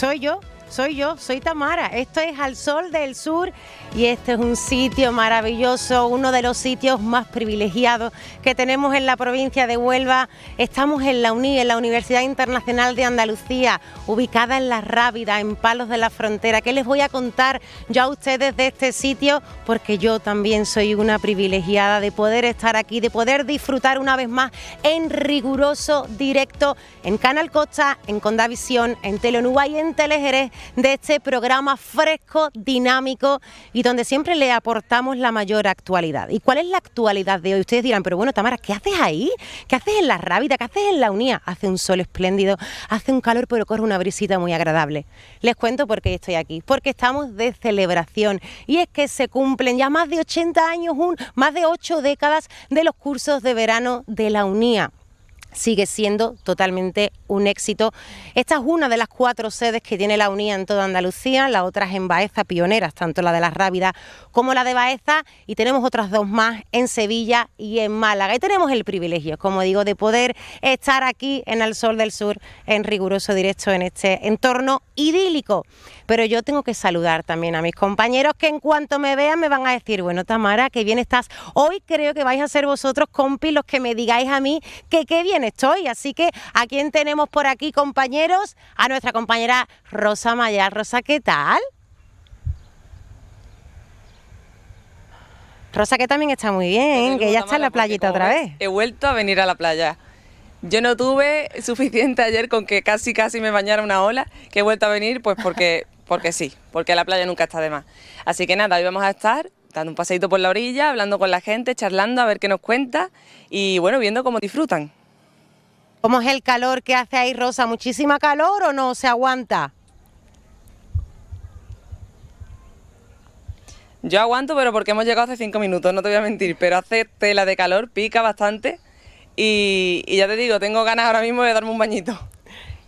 soy yo, soy yo, soy Tamara. Esto es Al Sol del Sur y este es un sitio maravilloso, uno de los sitios más privilegiados que tenemos en la provincia de Huelva. Estamos en la UNI, en la Universidad Internacional de Andalucía, ubicada en La Rábida, en Palos de la Frontera. ¿Qué les voy a contar yo a ustedes de este sitio? Porque yo también soy una privilegiada de poder estar aquí, de poder disfrutar una vez más en riguroso directo en Canal Costa, en Condavisión, en Telenuba y en Telejerez de este programa fresco, dinámico y donde siempre le aportamos la mayor actualidad. ¿Y cuál es la actualidad de hoy? Ustedes dirán, pero bueno, Tamara, ¿qué haces ahí? ¿Qué haces en la Rábida? ¿Qué haces en la Unía? Hace un sol espléndido, hace un calor, pero corre una brisita muy agradable. Les cuento por qué estoy aquí, porque estamos de celebración y es que se cumplen ya más de 80 años, más de 8 décadas de los cursos de verano de la Unía sigue siendo totalmente un éxito. Esta es una de las cuatro sedes que tiene la Unía en toda Andalucía, la otra es en Baeza, pioneras, tanto la de Las Rávidas como la de Baeza, y tenemos otras dos más en Sevilla y en Málaga. Y tenemos el privilegio, como digo, de poder estar aquí en el Sol del Sur en riguroso directo en este entorno idílico. Pero yo tengo que saludar también a mis compañeros que en cuanto me vean me van a decir, bueno Tamara, qué bien estás. Hoy creo que vais a ser vosotros, compis, los que me digáis a mí que qué bien estoy. Así que, ¿a quien tenemos por aquí, compañeros? A nuestra compañera Rosa Maya. Rosa, ¿qué tal? Rosa, que también está muy bien, que ya está en la playita otra vez. He vuelto a venir a la playa. Yo no tuve suficiente ayer con que casi casi me bañara una ola, que he vuelto a venir pues porque, porque sí, porque la playa nunca está de más. Así que nada, hoy vamos a estar dando un paseito por la orilla, hablando con la gente, charlando a ver qué nos cuenta y bueno, viendo cómo disfrutan. ¿Cómo es el calor que hace ahí, Rosa? ¿Muchísima calor o no se aguanta? Yo aguanto, pero porque hemos llegado hace cinco minutos, no te voy a mentir, pero hace tela de calor, pica bastante y, y ya te digo, tengo ganas ahora mismo de darme un bañito.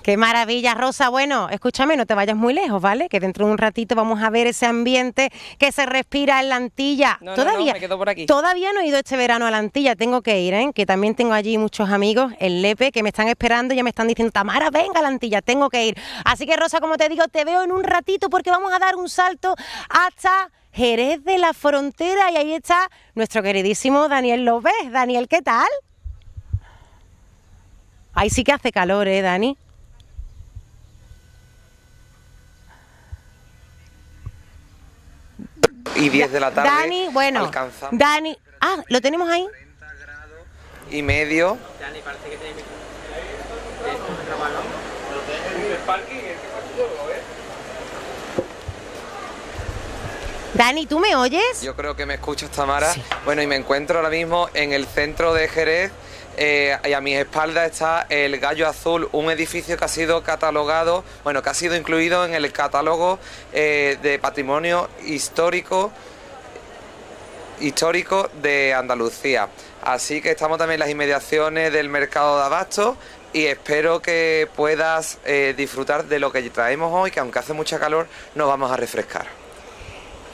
Qué maravilla, Rosa. Bueno, escúchame, no te vayas muy lejos, ¿vale? Que dentro de un ratito vamos a ver ese ambiente que se respira en la Antilla. todavía, no, quedo por aquí. todavía no he ido este verano a la Antilla, tengo que ir, ¿eh? Que también tengo allí muchos amigos, el Lepe, que me están esperando y ya me están diciendo, Tamara, venga a la Antilla, tengo que ir. Así que, Rosa, como te digo, te veo en un ratito porque vamos a dar un salto hasta Jerez de la Frontera y ahí está nuestro queridísimo Daniel López. Daniel, ¿qué tal? Ahí sí que hace calor, ¿eh, Dani? Y 10 de la tarde. Dani, bueno. Dani. Ah, ¿lo tenemos ahí? y medio. Dani, parece ¿tú me oyes? Yo creo que me escuchas, Tamara. Bueno, y me encuentro ahora mismo en el centro de Jerez eh, y a mi espalda está el Gallo Azul, un edificio que ha sido catalogado, bueno, que ha sido incluido en el catálogo eh, de patrimonio histórico histórico de Andalucía. Así que estamos también en las inmediaciones del mercado de abasto y espero que puedas eh, disfrutar de lo que traemos hoy, que aunque hace mucha calor, nos vamos a refrescar.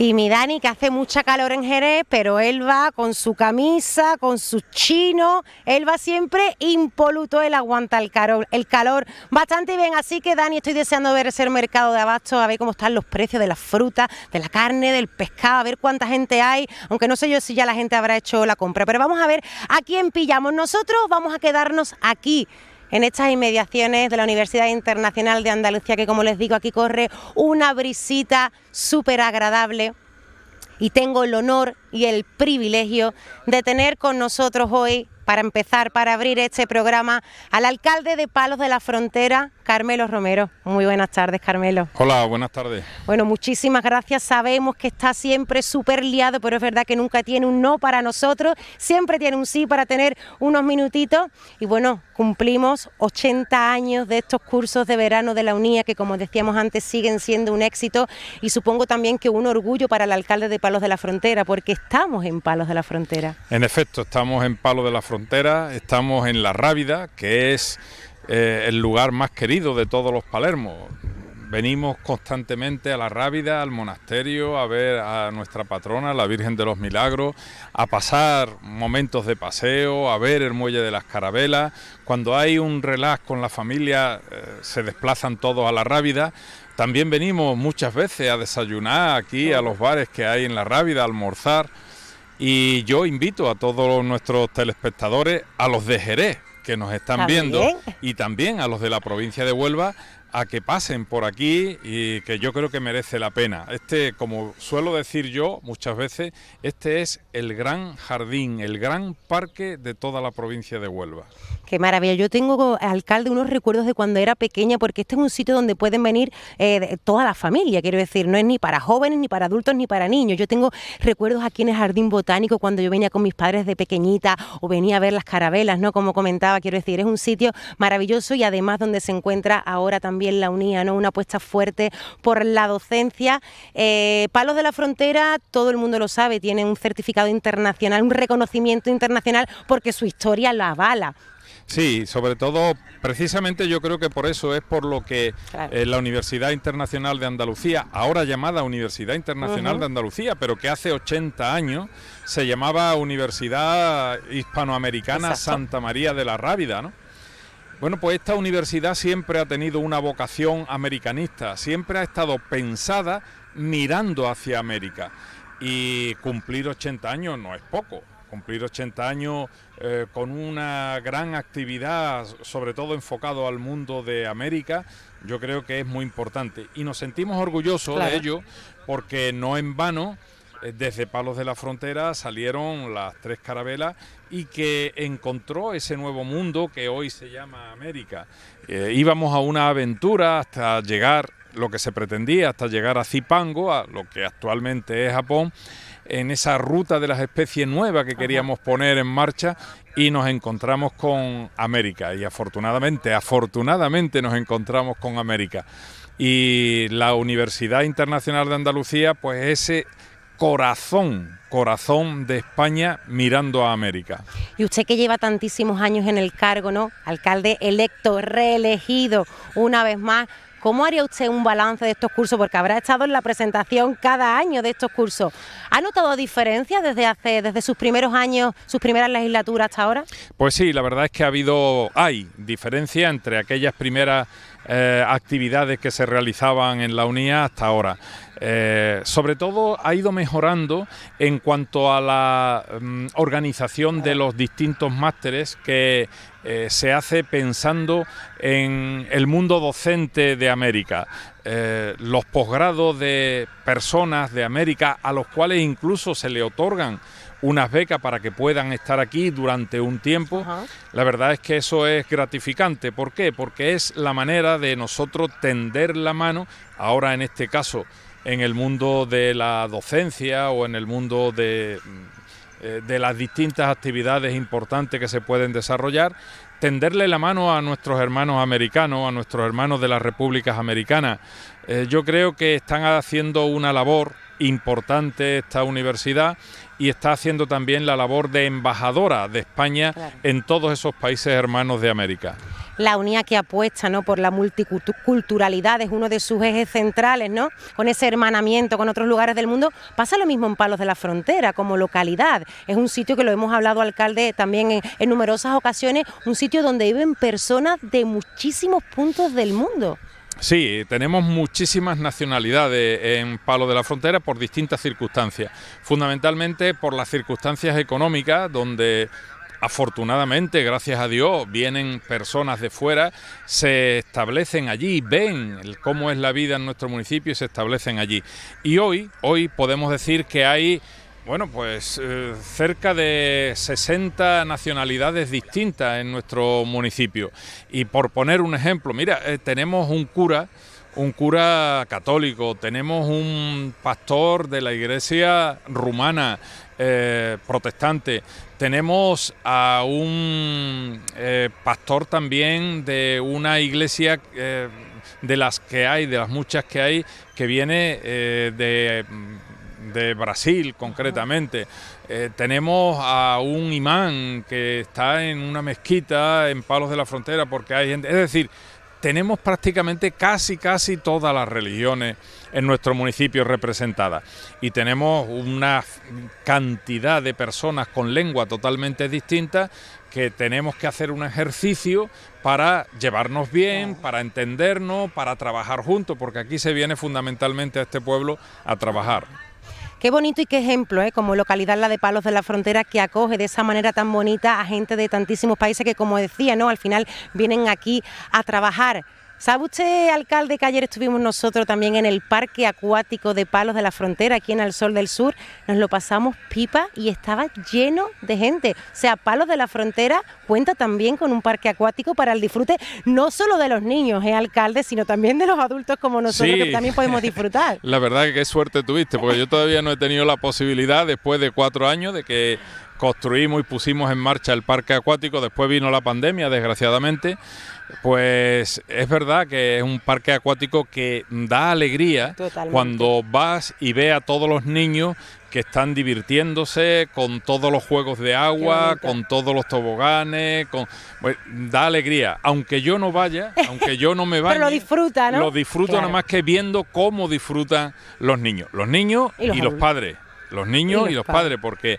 Y mi Dani, que hace mucha calor en Jerez, pero él va con su camisa, con su chino, él va siempre impoluto, él aguanta el calor, el calor bastante bien. Así que Dani, estoy deseando ver ese mercado de abasto, a ver cómo están los precios de las frutas, de la carne, del pescado, a ver cuánta gente hay, aunque no sé yo si ya la gente habrá hecho la compra. Pero vamos a ver a quién pillamos. Nosotros vamos a quedarnos aquí en estas inmediaciones de la Universidad Internacional de Andalucía, que como les digo aquí corre una brisita súper agradable. Y tengo el honor y el privilegio de tener con nosotros hoy para empezar, para abrir este programa, al alcalde de Palos de la Frontera, Carmelo Romero. Muy buenas tardes, Carmelo. Hola, buenas tardes. Bueno, muchísimas gracias. Sabemos que está siempre súper liado, pero es verdad que nunca tiene un no para nosotros, siempre tiene un sí para tener unos minutitos. Y bueno, cumplimos 80 años de estos cursos de verano de la UNIA, que como decíamos antes, siguen siendo un éxito y supongo también que un orgullo para el alcalde de Palos de la Frontera, porque estamos en Palos de la Frontera. En efecto, estamos en Palos de la Frontera estamos en La Rábida, que es eh, el lugar más querido de todos los palermos. Venimos constantemente a la Rábida, al monasterio, a ver a nuestra patrona, la Virgen de los Milagros, a pasar momentos de paseo, a ver el muelle de las carabelas. Cuando hay un relax con la familia, eh, se desplazan todos a la Rávida. También venimos muchas veces a desayunar aquí, a los bares que hay en la Rávida, a almorzar. Y yo invito a todos nuestros telespectadores, a los de Jerez, que nos están viendo y también a los de la provincia de Huelva a que pasen por aquí y que yo creo que merece la pena. Este, como suelo decir yo muchas veces, este es el gran jardín, el gran parque de toda la provincia de Huelva. Qué maravilla. Yo tengo, alcalde, unos recuerdos de cuando era pequeña, porque este es un sitio donde pueden venir eh, toda la familia, quiero decir, no es ni para jóvenes, ni para adultos, ni para niños. Yo tengo recuerdos aquí en el Jardín Botánico cuando yo venía con mis padres de pequeñita o venía a ver las carabelas, ¿no? Como comentaba, quiero decir, es un sitio maravilloso y además donde se encuentra ahora también también la unía, ¿no? Una apuesta fuerte por la docencia. Eh, Palos de la Frontera, todo el mundo lo sabe, tiene un certificado internacional, un reconocimiento internacional, porque su historia la avala. Sí, sobre todo, precisamente yo creo que por eso es por lo que eh, la Universidad Internacional de Andalucía, ahora llamada Universidad Internacional de Andalucía, pero que hace 80 años se llamaba Universidad Hispanoamericana Santa María de la rávida ¿no? Bueno, pues esta universidad siempre ha tenido una vocación americanista, siempre ha estado pensada mirando hacia América y cumplir 80 años no es poco. Cumplir 80 años eh, con una gran actividad, sobre todo enfocado al mundo de América, yo creo que es muy importante. Y nos sentimos orgullosos de ello porque no en vano eh, desde Palos de la Frontera salieron las tres carabelas y que encontró ese nuevo mundo que hoy se llama América. Eh, íbamos a una aventura hasta llegar, lo que se pretendía, hasta llegar a Zipango, a lo que actualmente es Japón, en esa ruta de las especies nuevas que queríamos poner en marcha y nos encontramos con América. Y afortunadamente, afortunadamente nos encontramos con América. Y la Universidad Internacional de Andalucía, pues ese corazón, corazón de España mirando a América. Y usted que lleva tantísimos años en el cargo, ¿no? Alcalde electo, reelegido, una vez más, ¿cómo haría usted un balance de estos cursos? Porque habrá estado en la presentación cada año de estos cursos. ¿Ha notado diferencias desde hace, desde sus primeros años, sus primeras legislaturas hasta ahora? Pues sí, la verdad es que ha habido, hay diferencia entre aquellas primeras eh, actividades que se realizaban en la UNIA hasta ahora. Eh, sobre todo ha ido mejorando en cuanto a la mm, organización de los distintos másteres que eh, se hace pensando en el mundo docente de América. Eh, los posgrados de personas de América a los cuales incluso se le otorgan unas becas para que puedan estar aquí durante un tiempo. La verdad es que eso es gratificante. ¿Por qué? Porque es la manera de nosotros tender la mano, ahora en este caso en el mundo de la docencia o en el mundo de, mm, eh, de las distintas actividades importantes que se pueden desarrollar, tenderle la mano a nuestros hermanos americanos, a nuestros hermanos de las repúblicas americanas. Eh, yo creo que están haciendo una labor importante esta universidad y está haciendo también la labor de embajadora de España en todos esos países hermanos de América. La unidad que apuesta ¿no? por la multiculturalidad es uno de sus ejes centrales, ¿no? Con ese hermanamiento con otros lugares del mundo. Pasa lo mismo en Palos de la Frontera, como localidad. Es un sitio que lo hemos hablado, alcalde, también en, en numerosas ocasiones, un sitio donde viven personas de muchísimos puntos del mundo. Sí, tenemos muchísimas nacionalidades en Palo de la Frontera por distintas circunstancias, fundamentalmente por las circunstancias económicas, donde afortunadamente, gracias a Dios, vienen personas de fuera, se establecen allí, ven cómo es la vida en nuestro municipio y se establecen allí. Y hoy, hoy podemos decir que hay bueno, pues eh, cerca de 60 nacionalidades distintas en nuestro municipio. Y por poner un ejemplo, mira, eh, tenemos un cura, un cura católico, tenemos un pastor de la iglesia rumana, eh, protestante, tenemos a un pastor también de una iglesia de las que hay, de las muchas que hay, que viene de mm, de Brasil concretamente. Eh, tenemos a un imán que está en una mezquita en Palos de la Frontera porque hay gente... Es decir, tenemos prácticamente casi, casi todas las religiones en nuestro municipio representadas y tenemos una cantidad de personas con lengua totalmente distinta que tenemos que hacer un ejercicio para llevarnos bien, para entendernos, para trabajar juntos, porque aquí se viene fundamentalmente a este pueblo a trabajar. Qué bonito y qué ejemplo, ¿eh? como localidad la de Palos de la Frontera que acoge de esa manera tan bonita a gente de tantísimos países que, como decía, ¿no? al final vienen aquí a trabajar ¿Sabe usted, alcalde, que ayer estuvimos nosotros también en el Parque Acuático de Palos de la Frontera, aquí en el Sol del Sur? Nos lo pasamos pipa y estaba lleno de gente. O sea, Palos de la Frontera cuenta también con un parque acuático para el disfrute no solo de los niños, ¿eh, alcalde, sino también de los adultos como nosotros, que también podemos disfrutar. la verdad que qué suerte tuviste, porque yo todavía no he tenido la posibilidad, después de cuatro años, de que construimos y pusimos en marcha el parque acuático, después vino la pandemia, desgraciadamente pues es verdad que es un parque acuático que da alegría cuando vas y ve a todos los niños que están divirtiéndose con todos los juegos de agua, con todos los toboganes, con pues, da alegría. Aunque yo no vaya, aunque yo no me vaya, lo disfruta, ¿no? Lo disfruto nada más que viendo cómo disfrutan los niños, los niños y los, padres. Los niños y los, padres, porque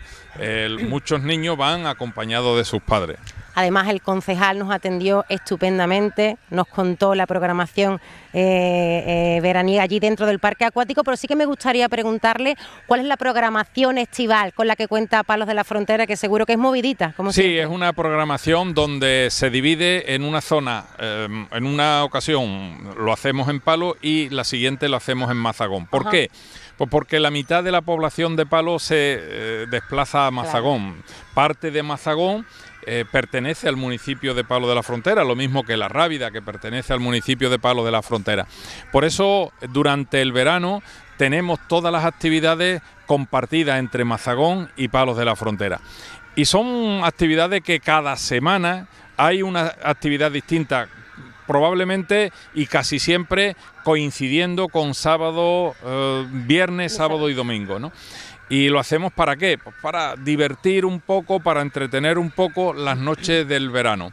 muchos niños van acompañados de sus padres. Además, el concejal nos atendió estupendamente, nos contó la programación eh, eh allí dentro del parque acuático, pero sí que me gustaría preguntarle cuál es la programación estival con la que cuenta Palos de la Frontera, que seguro que es movidita. sí, es una programación donde se divide en una zona, em, en una ocasión lo hacemos en Palos y la siguiente lo hacemos en Mazagón. ¿Por qué? Pues porque la mitad de la población de Palos se eh, desplaza a Mazagón. Parte de Mazagón eh, pertenece al municipio de Palo de la Frontera, lo mismo que La Rábida, que pertenece al municipio de Palo de la Frontera. Por eso, durante el verano tenemos todas las actividades compartidas entre Mazagón y Palos de la Frontera. Y son actividades que cada semana hay una actividad distinta, probablemente y casi siempre coincidiendo con sábado, eh, viernes, sábado y domingo. ¿no? ¿Y lo hacemos para qué? Pues para divertir un poco, para entretener un poco las noches del verano.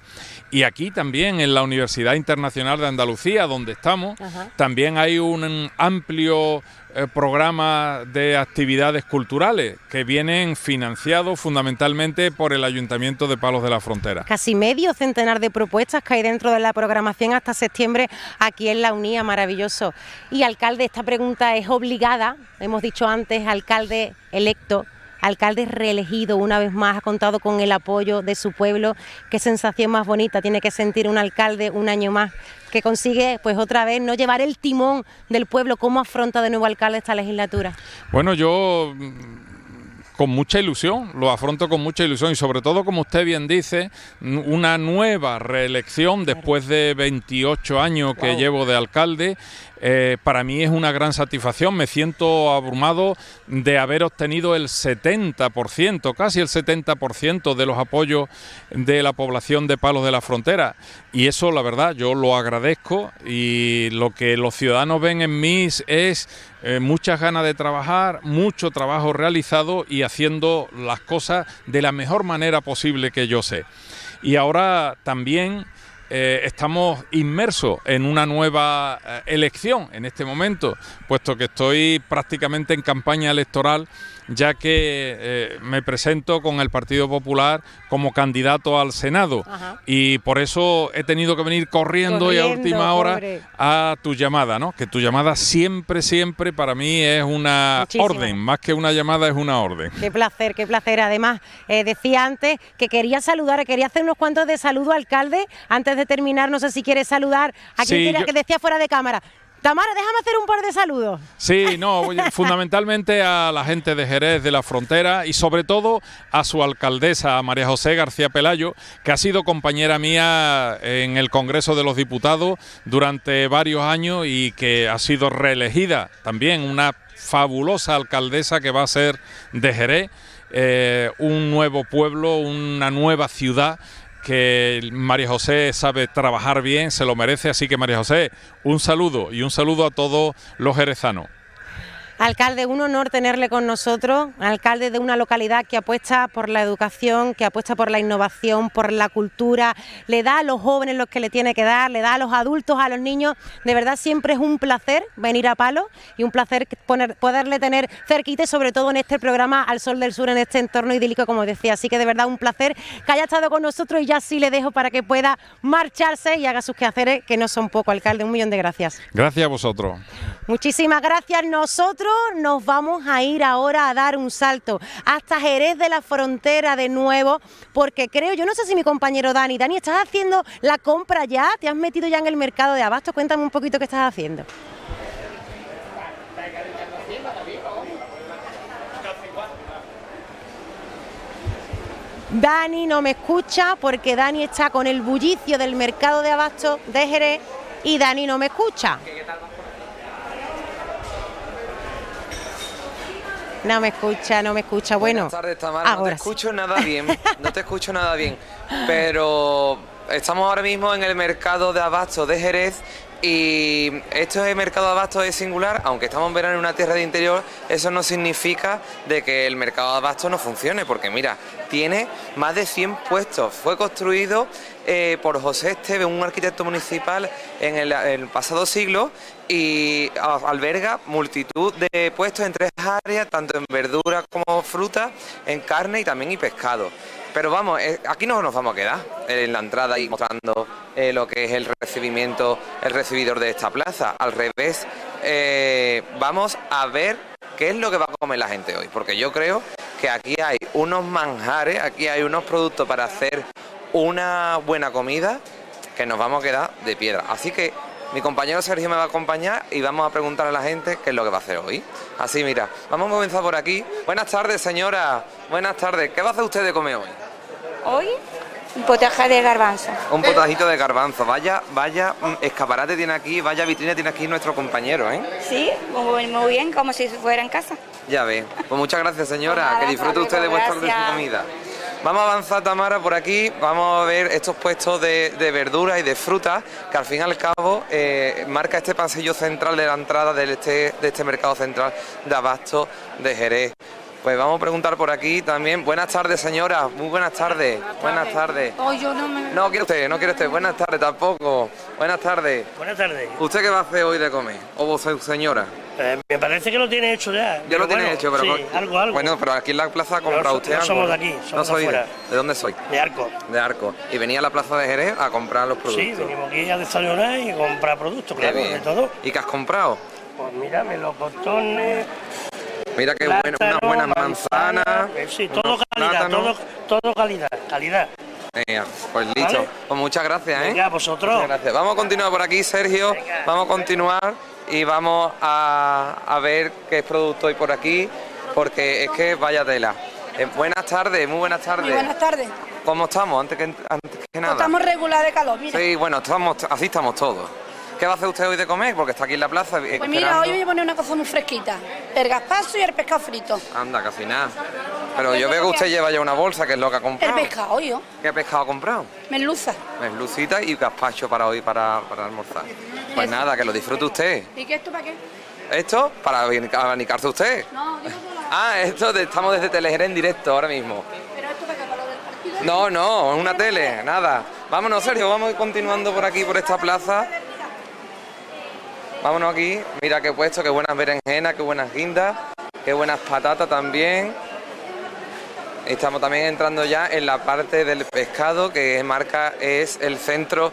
Y aquí también en la Universidad Internacional de Andalucía, donde estamos, también hay un amplio eh, programa de actividades culturales que vienen financiados fundamentalmente por el Ayuntamiento de Palos de la Frontera. Casi medio centenar de propuestas que hay dentro de la programación hasta septiembre aquí en la UNIA, maravilloso. Y alcalde, esta pregunta es obligada, hemos dicho antes, alcalde electo alcalde reelegido una vez más ha contado con el apoyo de su pueblo. Qué sensación más bonita tiene que sentir un alcalde un año más que consigue pues otra vez no llevar el timón del pueblo. ¿Cómo afronta de nuevo alcalde esta legislatura? Bueno, yo mm, con mucha ilusión, lo afronto con mucha ilusión y sobre todo, como usted bien dice, una nueva reelección después de 28 años que llevo de alcalde eh, para mí es una gran satisfacción. Me siento abrumado de haber obtenido el 70%, casi el 70% de los apoyos de la población de Palos de la Frontera. Y eso, la verdad, yo lo agradezco y lo que los ciudadanos ven en mí es eh, muchas ganas de trabajar, mucho trabajo realizado y haciendo las cosas de la mejor manera posible que yo sé. Y ahora también eh, estamos inmersos en una nueva eh, elección en este momento, puesto que estoy prácticamente en campaña electoral ya que eh, me presento con el Partido Popular como candidato al Senado y por eso he tenido que venir corriendo, y a última hora a tu llamada, ¿no? Que tu llamada siempre, siempre para mí es una orden, más que una llamada es una orden. Qué placer, qué placer. Además, eh, decía antes que quería saludar, quería hacer unos cuantos de saludo, alcalde, antes de terminar, no sé si quieres saludar a quien que decía fuera de cámara. Tamara, déjame hacer un par de saludos. Sí, no, fundamentalmente a la gente de Jerez de la Frontera y sobre todo a su alcaldesa, María José García Pelayo, que ha sido compañera mía en el Congreso de los Diputados durante varios años y que ha sido reelegida también una fabulosa alcaldesa que va a ser de Jerez, eh, un nuevo pueblo, una nueva ciudad que María José sabe trabajar bien, se lo merece, así que María José, un saludo y un saludo a todos los jerezanos. Alcalde, un honor tenerle con nosotros, alcalde de una localidad que apuesta por la educación, que apuesta por la innovación, por la cultura, le da a los jóvenes los que le tiene que dar, le da a los adultos, a los niños. De verdad siempre es un placer venir a Palo y un placer poderle tener cerquita y sobre todo en este programa Al Sol del Sur, en este entorno idílico, como decía. Así que de verdad un placer que haya estado con nosotros y ya sí le dejo para que pueda marcharse y haga sus quehaceres, que no son poco, alcalde. Un millón de gracias. Gracias a vosotros. Muchísimas gracias. Nosotros nos vamos a ir ahora a dar un salto hasta Jerez de la Frontera de nuevo, porque creo, yo no sé si mi compañero Dani, Dani, ¿estás haciendo la compra ya? ¿Te has metido ya en el mercado de abasto? Cuéntame un poquito qué estás haciendo. Dani no me escucha porque Dani está con el bullicio del mercado de abasto de Jerez y Dani no me escucha. No me escucha, no me escucha. Bueno, Buenas tardes, Tamara. no te escucho nada bien, no te escucho nada bien. Pero estamos ahora mismo en el mercado de abasto de Jerez y esto es mercado de abasto es singular, aunque estamos en verano en una tierra de interior, eso no significa de que el mercado de abasto no funcione, porque mira, tiene más de 100 puestos. Fue construido eh, por José Esteve, un arquitecto municipal, en el pasado siglo y alberga multitud de puestos en tres áreas, tanto en verduras como fruta, en carne y también y pescado. Pero vamos, eh, aquí no nos vamos a quedar eh, en la entrada y mostrando eh, lo que es el recibimiento, el recibidor de esta plaza. Al revés, vamos a ver qué es lo que va a comer la gente hoy, porque yo creo que aquí hay unos manjares, aquí hay unos productos para hacer una buena comida que nos vamos a quedar de piedra. Así que mi compañero Sergio me va a acompañar y vamos a preguntar a la gente qué es lo que va a hacer hoy. Así, mira, vamos a comenzar por aquí. Buenas tardes, señora. Buenas tardes. ¿Qué va a hacer usted de comer hoy? Hoy un potaje de garbanzo. Un potajito de garbanzo. Vaya, vaya mm, escaparate tiene aquí, vaya vitrina tiene aquí nuestro compañero, ¿eh? Sí, muy, muy bien, como si fuera en casa. Ya ve. Pues muchas gracias, señora. Pues que disfrute usted de pues vuestra comida. Vamos a avanzar, Tamara, por aquí. Vamos a ver estos puestos de, verduras y de frutas que al fin y al cabo eh, marca este pasillo central de la entrada de este, de este mercado central de abasto de Jerez. Pues vamos a preguntar por aquí también. Buenas tardes, señora. Muy buenas tardes. Buenas tardes. Oh, no, me... no quiere usted, no quiero usted. Buenas tardes tampoco. Buenas tardes. Buenas tardes. ¿Usted qué va a hacer hoy de comer? ¿O vos, señora? Eh, me parece que lo tiene hecho ya. Ya lo tiene hecho, pero... algo, algo. Bueno, pero aquí en la plaza ha comprado usted no algo. somos de aquí, somos no soy de, fuera. de, dónde soy? De Arco. De Arco. ¿Y venía a la plaza de Jerez a comprar los productos? Sí, venimos aquí a desayunar y comprar productos, claro, de todo. ¿Y qué has comprado? Pues los botones. Eh, Mira qué bueno, unas buenas manzanas. Eh, sí, todo calidad, todo, calidad, calidad. pues listo. Pues muchas gracias, ¿eh? vosotros. gracias. Vamos a continuar por aquí, Sergio. vamos a continuar y vamos a, ver qué producto hay por aquí, porque es que vaya tela. Eh, buenas tardes, muy buenas tardes. Muy buenas tardes. ¿Cómo estamos? Antes que, antes que pues nada. Estamos regular de calor, mira. Sí, bueno, estamos, así estamos todos. ¿Qué va a hacer usted hoy de comer? Porque está aquí en la plaza. Eh, pues mira, hoy voy a poner una cosa muy fresquita: el gaspazo y el pescado frito. Anda, casi nada. Pero yo veo que usted lleva ya una bolsa, que es lo que ha comprado. El pescado, yo. ¿Qué pescado ha comprado? Merluza. Merlucita y gazpacho para hoy, para, almorzar. Pues nada, que lo disfrute usted. ¿Y qué esto para qué? Esto para abanicarse usted. No, digo la... Ah, esto estamos desde Teleger en directo ahora mismo. ¿Pero esto para que ¿Para lo del partido? No, no, es una tele, nada. Vámonos, Sergio, vamos continuando por aquí, por esta plaza. Vámonos aquí, mira qué puesto, qué buenas berenjenas, qué buenas guindas, qué buenas patatas también. Estamos también entrando ya en la parte del pescado que marca es el centro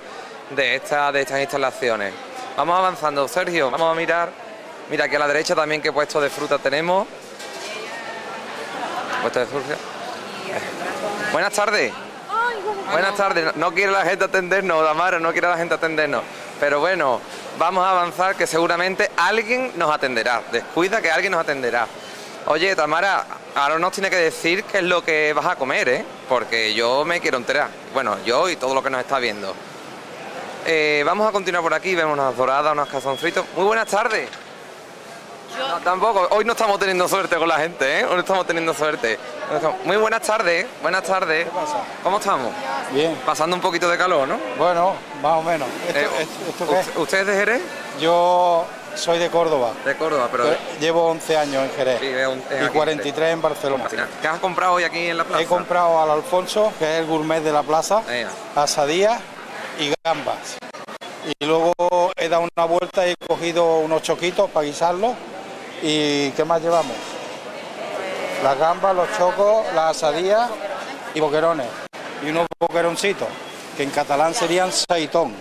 de, esta, de estas instalaciones. Vamos avanzando, Sergio, vamos a mirar. Mira aquí a la derecha también qué puesto de fruta tenemos. Puesto de fruta. Buenas tardes. Buenas tardes. No quiere la gente atendernos, Damara, no quiere la gente atendernos. Pero bueno, vamos a avanzar que seguramente alguien nos atenderá. Descuida que alguien nos atenderá. Oye, Tamara, ahora nos tiene que decir qué es lo que vas a comer, ¿eh? Porque yo me quiero enterar. Bueno, yo y todo lo que nos está viendo. Eh, vamos a continuar por aquí, vemos unas doradas, unas calzoncitos. Muy buenas tardes tampoco, hoy no estamos teniendo suerte con la gente, ¿eh? Hoy no estamos teniendo suerte. Muy buenas tardes, buenas tardes. ¿Cómo estamos? Bien. Pasando un poquito de calor, ¿no? Bueno, más o menos. Eh, ¿Usted es de Jerez? Yo soy de Córdoba. De Córdoba, pero... Llevo 11 años en Jerez sí, en y 43 en Barcelona. ¿Qué has comprado hoy aquí en la plaza? He comprado al Alfonso, que es el gourmet de la plaza, asadías y gambas. Y luego he dado una vuelta y he cogido unos choquitos para guisarlos ¿Y qué más llevamos? Las gambas, los chocos, las asadías y boquerones. Y unos boqueroncitos, que en catalán serían saitón.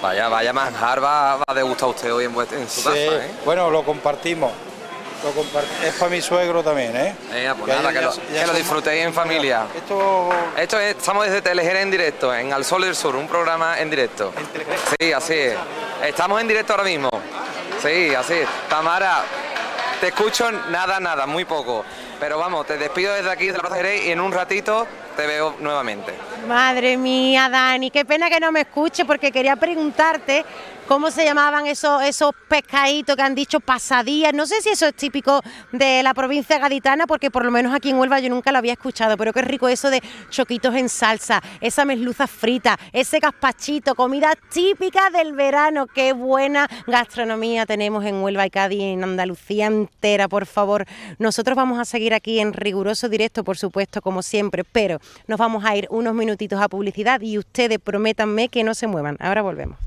Vaya, vaya manjar va, a degustar usted hoy en, en su casa, ¿eh? Bueno, lo compartimos. Lo es para mi suegro también, ¿eh? pues que, lo, disfruté disfrutéis en familia. esto... estamos desde Telejera en directo, en Al Sol del Sur, un programa en directo. sí, así es. Estamos en directo ahora mismo. Sí, así es. Tamara, te escucho nada, nada, muy poco. Pero vamos, te despido desde aquí, de la Plaza y en un ratito te veo nuevamente. Madre mía, Dani, qué pena que no me escuche porque quería preguntarte ¿Cómo se llamaban esos, esos pescaditos que han dicho pasadías... No sé si eso es típico de la provincia gaditana, porque por lo menos aquí en Huelva yo nunca lo había escuchado, pero qué rico eso de choquitos en salsa, esa mesluza frita, ese caspachito, comida típica del verano. Qué buena gastronomía tenemos en Huelva y Cádiz, en Andalucía entera, por favor. Nosotros vamos a seguir aquí en riguroso directo, por supuesto, como siempre, pero nos vamos a ir unos minutitos a publicidad y ustedes prométanme que no se muevan. Ahora volvemos.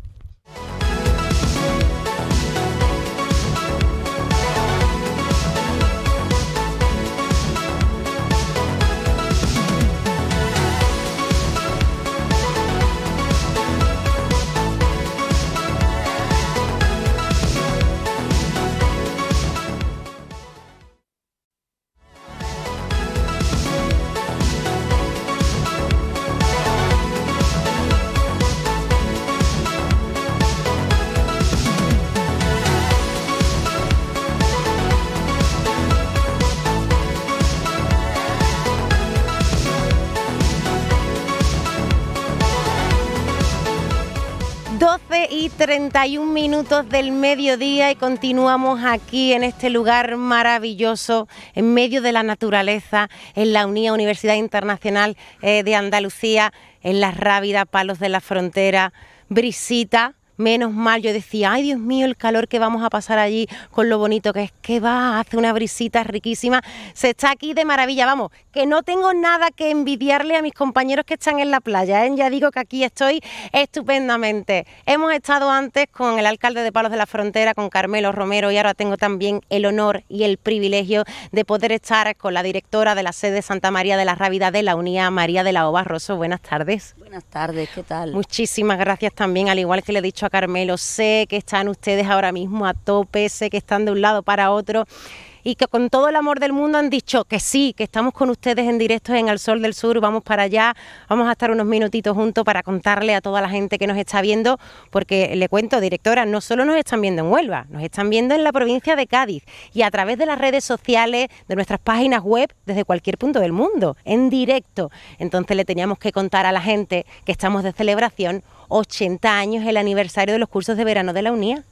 y 31 minutos del mediodía y continuamos aquí en este lugar maravilloso, en medio de la naturaleza, en la UNIA Universidad Internacional eh, de Andalucía, en la rávida Palos de la Frontera, Brisita, menos mal. Yo decía, ay Dios mío, el calor que vamos a pasar allí con lo bonito que es que va, hace una brisita riquísima. Se está aquí de maravilla, vamos, que no tengo nada que envidiarle a mis compañeros que están en la playa. ¿eh? Ya digo que aquí estoy estupendamente. Hemos estado antes con el alcalde de Palos de la Frontera, con Carmelo Romero, y ahora tengo también el honor y el privilegio de poder estar con la directora de la sede Santa María de la Rábida de la Unidad, María de la Ova Rosso. Buenas tardes. Buenas tardes, ¿qué tal? Muchísimas gracias también, al igual que le he dicho a Carmelo, sé que están ustedes ahora mismo a tope, sé que están de un lado para otro y que con todo el amor del mundo han dicho que sí, que estamos con ustedes en directo en Al Sol del Sur, vamos para allá, vamos a estar unos minutitos juntos para contarle a toda la gente que nos está viendo, porque le cuento, directora, no solo nos están viendo en Huelva, nos están viendo en la provincia de Cádiz y a través de las redes sociales, de nuestras páginas web, desde cualquier punto del mundo, en directo. Entonces le teníamos que contar a la gente que estamos de celebración 80 años, el aniversario de los cursos de verano de la UNIA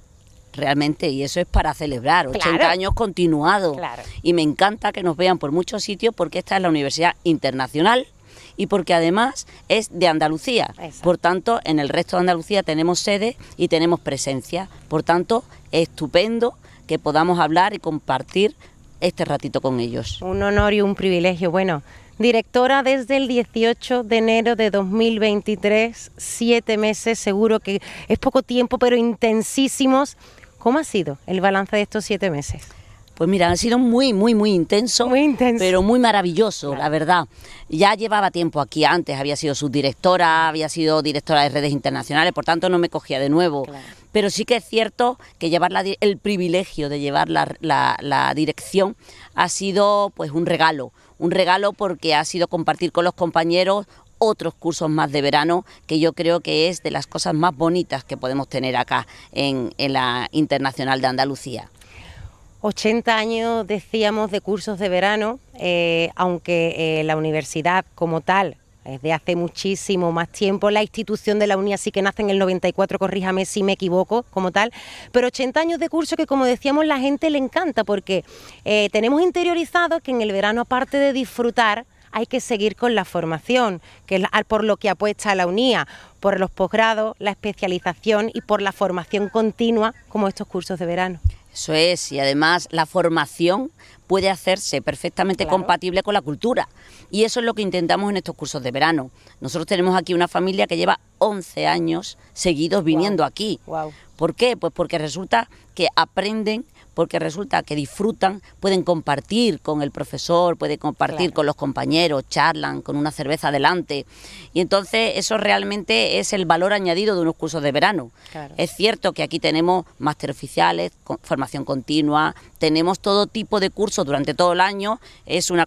realmente, y eso es para celebrar, 80 años continuados. Y me encanta que nos vean por muchos sitios porque esta es la Universidad Internacional y porque además es de Andalucía. Por tanto, en el resto de Andalucía tenemos sede y tenemos presencia. Por tanto, estupendo que podamos hablar y compartir este ratito con ellos. Un honor y un privilegio. Bueno, Directora desde el 18 de enero de 2023, siete meses, seguro que es poco tiempo, pero intensísimos. ¿Cómo ha sido el balance de estos siete meses? Pues mira, ha sido muy, muy, muy intenso, muy pero muy maravilloso, la verdad. Ya llevaba tiempo aquí antes, había sido subdirectora, había sido directora de redes internacionales, por tanto no me cogía de nuevo. Pero sí que es cierto que llevar el privilegio de llevar la, la, dirección ha sido pues un regalo un regalo porque ha sido compartir con los compañeros otros cursos más de verano, que yo creo que es de las cosas más bonitas que podemos tener acá en, la Internacional de Andalucía. 80 años, decíamos, de cursos de verano, eh, aunque eh, la universidad como tal desde hace muchísimo más tiempo. La institución de la UNIA sí que nace en el 94, corríjame si me equivoco, como tal. Pero 80 años de curso que, como decíamos, la gente le encanta porque eh, tenemos interiorizado que en el verano, aparte de disfrutar, hay que seguir con la formación, que es por lo que apuesta la UNIA, por los posgrados, la especialización y por la formación continua, como estos cursos de verano. Eso es, y además la formación puede hacerse perfectamente compatible con la cultura. Y eso es lo que intentamos en estos cursos de verano. Nosotros tenemos aquí una familia que lleva 11 años seguidos viniendo aquí. ¿Por qué? Pues porque resulta que aprenden porque resulta que disfrutan, pueden compartir con el profesor, pueden compartir con los compañeros, charlan con una cerveza adelante. Y entonces eso realmente es el valor añadido de unos cursos de verano. Es cierto que aquí tenemos máster oficiales, formación continua, tenemos todo tipo de cursos durante todo el año. Es una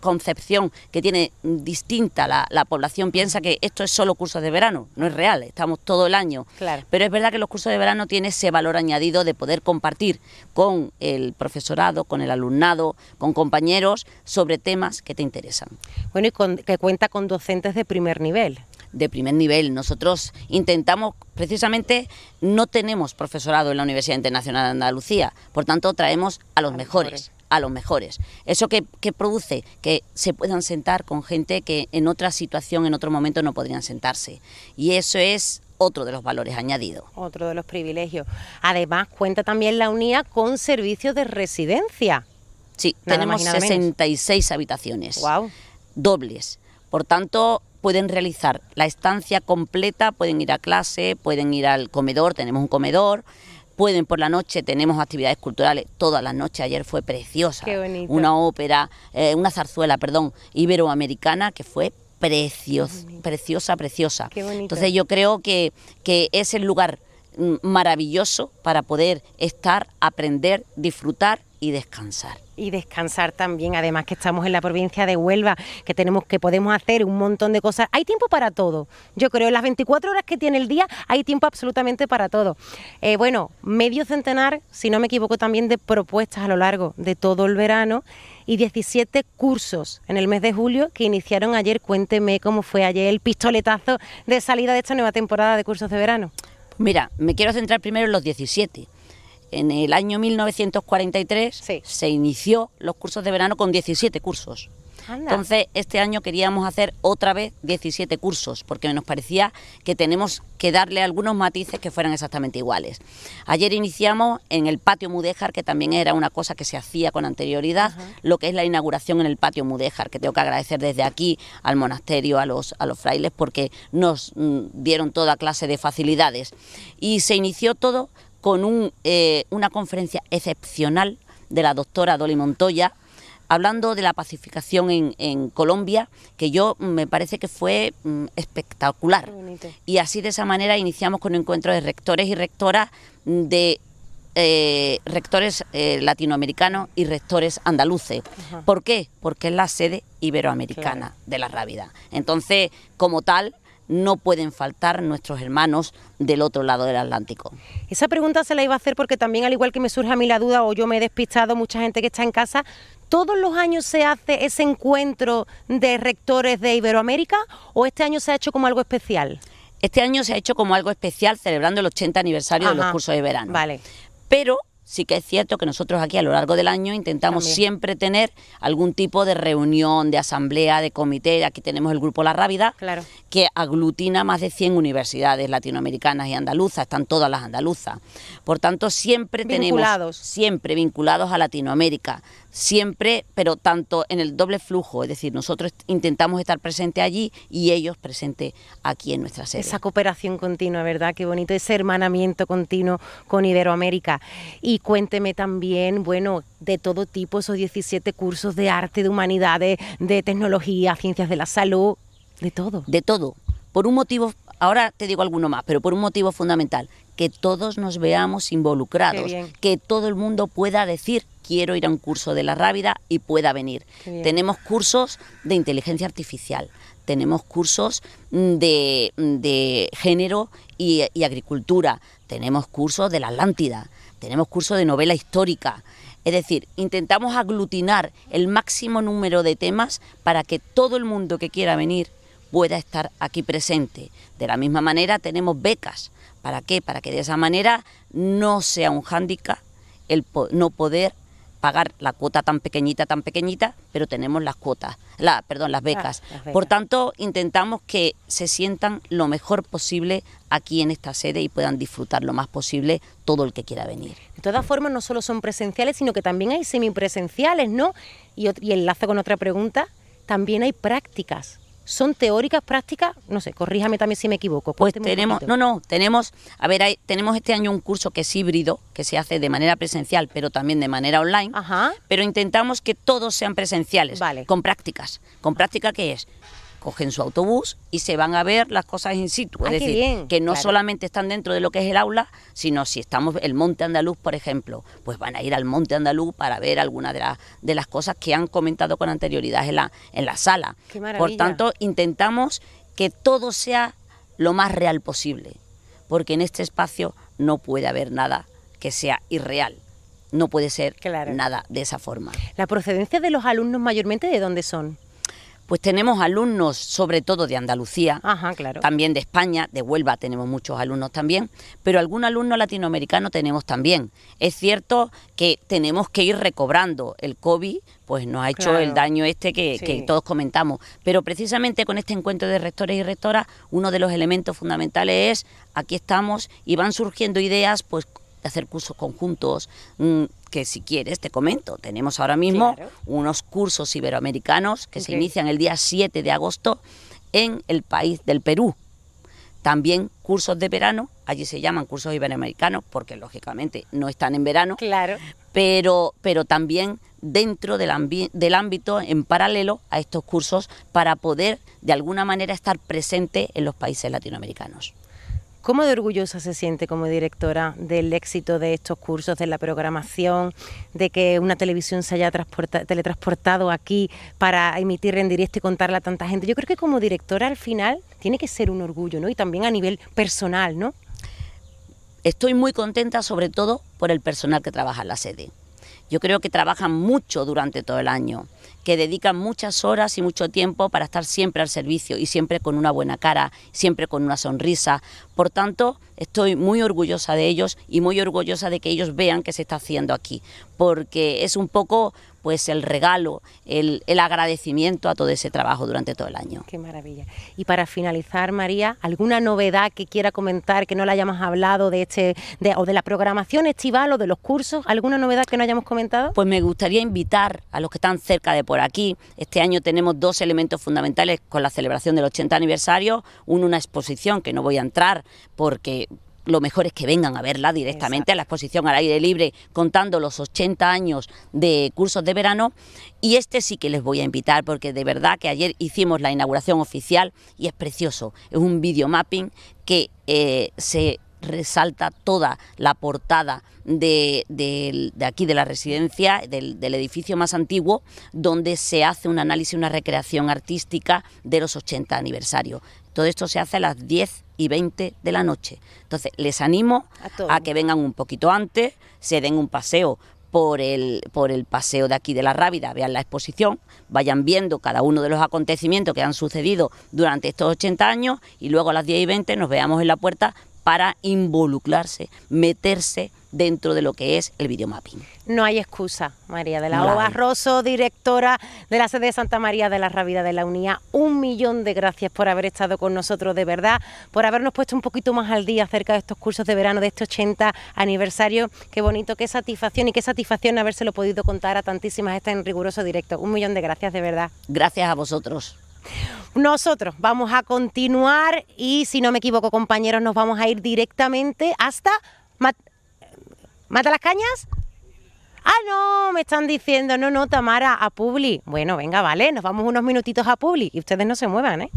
concepción que tiene distinta. La, población piensa que esto es solo cursos de verano. No es real, estamos todo el año. Pero es verdad que los cursos de verano tienen ese valor añadido de poder compartir con con el profesorado, con el alumnado, con compañeros sobre temas que te interesan. Bueno, y que cuenta con docentes de primer nivel de primer nivel. Nosotros intentamos, precisamente, no tenemos profesorado en la Universidad Internacional de Andalucía, por tanto traemos a los mejores. a los mejores. ¿Eso que, que, produce? Que se puedan sentar con gente que en otra situación, en otro momento no podrían sentarse. Y eso es otro de los valores añadidos. Otro de los privilegios. Además, cuenta también la unidad con servicios de residencia. Sí, tenemos 66 habitaciones. Wow. Dobles. Por tanto, pueden realizar la estancia completa, pueden ir a clase, pueden ir al comedor, tenemos un comedor. Pueden por la noche, tenemos actividades culturales toda la noche Ayer fue preciosa. Qué bonito. Una ópera, eh, una zarzuela, perdón, iberoamericana que fue precios, preciosa, preciosa. Entonces yo creo que, que es el lugar mm, maravilloso para poder estar, aprender, disfrutar y descansar. Y descansar también, además que estamos en la provincia de Huelva, que tenemos que podemos hacer un montón de cosas. Hay tiempo para todo. Yo creo, en las 24 horas que tiene el día, hay tiempo absolutamente para todo. Eh, bueno, medio centenar, si no me equivoco, también de propuestas a lo largo de todo el verano y 17 cursos en el mes de julio que iniciaron ayer. Cuénteme cómo fue ayer el pistoletazo de salida de esta nueva temporada de cursos de verano. Mira, me quiero centrar primero en los 17. En el año 1943 se inició los cursos de verano con 17 cursos. Entonces, este año queríamos hacer otra vez 17 cursos, porque nos parecía que tenemos que darle algunos matices que fueran exactamente iguales. Ayer iniciamos en el patio Mudéjar, que también era una cosa que se hacía con anterioridad, lo que es la inauguración en el patio Mudéjar, que tengo que agradecer desde aquí al monasterio, a los, a los frailes, porque nos mm, dieron toda clase de facilidades. Y se inició todo con eh, una conferencia excepcional de la doctora Dolly Montoya, hablando de la pacificación en, Colombia, que yo mm, me parece que fue mm, espectacular. Y así de esa manera iniciamos con un encuentro de rectores y rectoras de eh, rectores eh, latinoamericanos y rectores andaluces. ¿Por qué? Porque es la sede iberoamericana de la Rábida. Entonces, como tal, no pueden faltar nuestros hermanos del otro lado del Atlántico. Esa pregunta se la iba a hacer porque también, al igual que me surge a mí la duda o yo me he despistado, mucha gente que está en casa, ¿todos los años se hace ese encuentro de rectores de Iberoamérica o este año se ha hecho como algo especial? Este año se ha hecho como algo especial celebrando el 80 aniversario de los cursos de verano. Vale. Pero sí que es cierto que nosotros aquí a lo largo del año intentamos siempre tener algún tipo de reunión, de asamblea, de comité. Aquí tenemos el grupo La Rábida, que aglutina más de 100 universidades latinoamericanas y andaluzas, están todas las andaluzas. Por tanto, siempre tenemos siempre vinculados a Latinoamérica, siempre, pero tanto en el doble flujo, es decir, nosotros intentamos estar presente allí y ellos presentes aquí en nuestra sede. Esa cooperación continua, ¿verdad? Qué bonito ese hermanamiento continuo con Iberoamérica. Y y cuénteme también, bueno, de todo tipo, esos 17 cursos de arte, de humanidades, de tecnología, ciencias de la salud, de todo. De todo. Por un motivo, ahora te digo alguno más, pero por un motivo fundamental, que todos nos veamos involucrados, que todo el mundo pueda decir quiero ir a un curso de la Rábida y pueda venir. Tenemos cursos de inteligencia artificial, tenemos cursos de, género y, agricultura, tenemos cursos de la Atlántida, tenemos curso de novela histórica. Es decir, intentamos aglutinar el máximo número de temas para que todo el mundo que quiera venir pueda estar aquí presente. De la misma manera tenemos becas. ¿Para qué? Para que de esa manera no sea un hándicap el no poder pagar la cuota tan pequeñita, tan pequeñita, pero tenemos las cuotas, la, perdón, las becas. Por tanto, intentamos que se sientan lo mejor posible aquí en esta sede y puedan disfrutar lo más posible todo el que quiera venir. De todas formas, no solo son presenciales, sino que también hay semipresenciales, ¿no? Y, y enlazo con otra pregunta, también hay prácticas son teóricas, prácticas, no sé, corríjame también si me equivoco. Pues tenemos, no, no, tenemos, a ver, hay, tenemos este año un curso que es híbrido, que se hace de manera presencial, pero también de manera online, pero intentamos que todos sean presenciales, con prácticas. ¿Con práctica qué es? cogen su autobús y se van a ver las cosas in situ. Ah, es decir, que no solamente están dentro de lo que es el aula, sino si estamos el Monte Andaluz, por ejemplo, pues van a ir al Monte Andaluz para ver algunas de, las cosas que han comentado con anterioridad en la, en la sala. por tanto, intentamos que todo sea lo más real posible, porque en este espacio no puede haber nada que sea irreal no puede ser nada de esa forma. ¿La procedencia de los alumnos mayormente de dónde son? pues tenemos alumnos sobre todo de Andalucía, claro. también de España, de Huelva tenemos muchos alumnos también, pero algún alumno latinoamericano tenemos también. Es cierto que tenemos que ir recobrando el COVID, pues nos ha hecho el daño este que, todos comentamos. Pero precisamente con este encuentro de rectores y rectoras, uno de los elementos fundamentales es aquí estamos y van surgiendo ideas, pues hacer cursos conjuntos, mm, que si quieres te comento. Tenemos ahora mismo unos cursos iberoamericanos que se inician el día 7 de agosto en el país del Perú. También cursos de verano, allí se llaman cursos iberoamericanos porque lógicamente no están en verano. Claro. Pero, pero también dentro del ámbito en paralelo a estos cursos para poder de alguna manera estar presente en los países latinoamericanos. ¿Cómo de orgullosa se siente como directora del éxito de estos cursos, de la programación, de que una televisión se haya teletransportado aquí para emitir en directo y este contarla a tanta gente? Yo creo que como directora al final tiene que ser un orgullo, ¿no? Y también a nivel personal, ¿no? Estoy muy contenta sobre todo por el personal que trabaja en la sede. Yo creo que trabajan mucho durante todo el año, que dedican muchas horas y mucho tiempo para estar siempre al servicio y siempre con una buena cara, siempre con una sonrisa. Por tanto, estoy muy orgullosa de ellos y muy orgullosa de que ellos vean que se está haciendo aquí, porque es un poco pues el regalo, el, agradecimiento a todo ese trabajo durante todo el año. Qué maravilla. Y para finalizar, María, ¿alguna novedad que quiera comentar que no la hayamos hablado de este o de la programación estival o de los cursos? ¿Alguna novedad que no hayamos comentado? Pues me gustaría invitar a los que están cerca de por aquí. Este año tenemos dos elementos fundamentales con la celebración del 80 aniversario, uno una exposición que no voy a entrar porque lo mejor es que vengan a verla directamente a la exposición al aire libre contando los 80 años de cursos de verano y este sí que les voy a invitar porque de verdad que ayer hicimos la inauguración oficial y es precioso, es un videomapping que eh, se resalta toda la portada de, aquí de la residencia, del, del, edificio más antiguo, donde se hace un análisis, una recreación artística de los 80 aniversarios. Todo esto se hace a las 10 y 20 de la noche. Entonces, les animo a, que vengan un poquito antes, se den un paseo por el, por el paseo de aquí de la Rábida, vean la exposición, vayan viendo cada uno de los acontecimientos que han sucedido durante estos 80 años y luego a las 10 y 20 nos veamos en la puerta para involucrarse, meterse dentro de lo que es el videomapping. No hay excusa, María de la O. Barroso, directora de la sede de Santa María de la Ravida de la Unidad. Un millón de gracias por haber estado con nosotros, de verdad, por habernos puesto un poquito más al día acerca de estos cursos de verano de este 80 aniversario. Qué bonito, qué satisfacción y qué satisfacción habérselo podido contar a tantísimas estas en riguroso directo. Un millón de gracias, de verdad. Gracias a vosotros. Nosotros vamos a continuar y si no me equivoco compañeros nos vamos a ir directamente hasta... ¿Mata las cañas? Ah, no, me están diciendo, no, no, Tamara, a Publi. Bueno, venga, vale, nos vamos unos minutitos a Publi y ustedes no se muevan, ¿eh?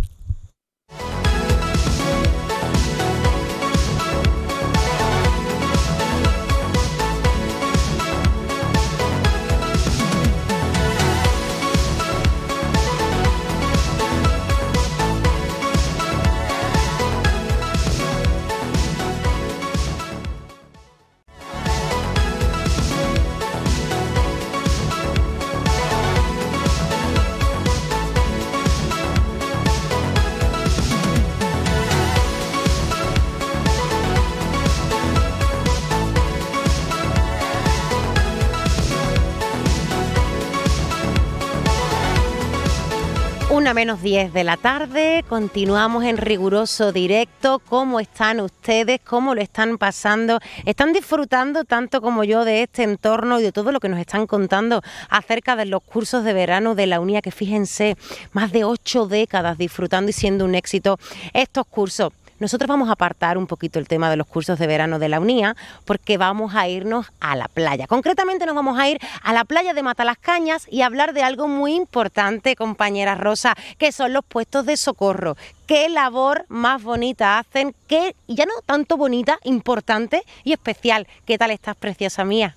menos 10 de la tarde, continuamos en riguroso directo. ¿Cómo están ustedes? ¿Cómo lo están pasando? ¿Están disfrutando tanto como yo de este entorno y de todo lo que nos están contando acerca de los cursos de verano de la UNIA? Que fíjense, más de ocho décadas disfrutando y siendo un éxito estos cursos. Nosotros vamos a apartar un poquito el tema de los cursos de verano de la UNIA porque vamos a irnos a la playa. Concretamente nos vamos a ir a la playa de Matalascañas y hablar de algo muy importante, compañera Rosa, que son los puestos de socorro qué labor más bonita hacen, qué, ya no tanto bonita, importante y especial. ¿Qué tal estás, preciosa mía?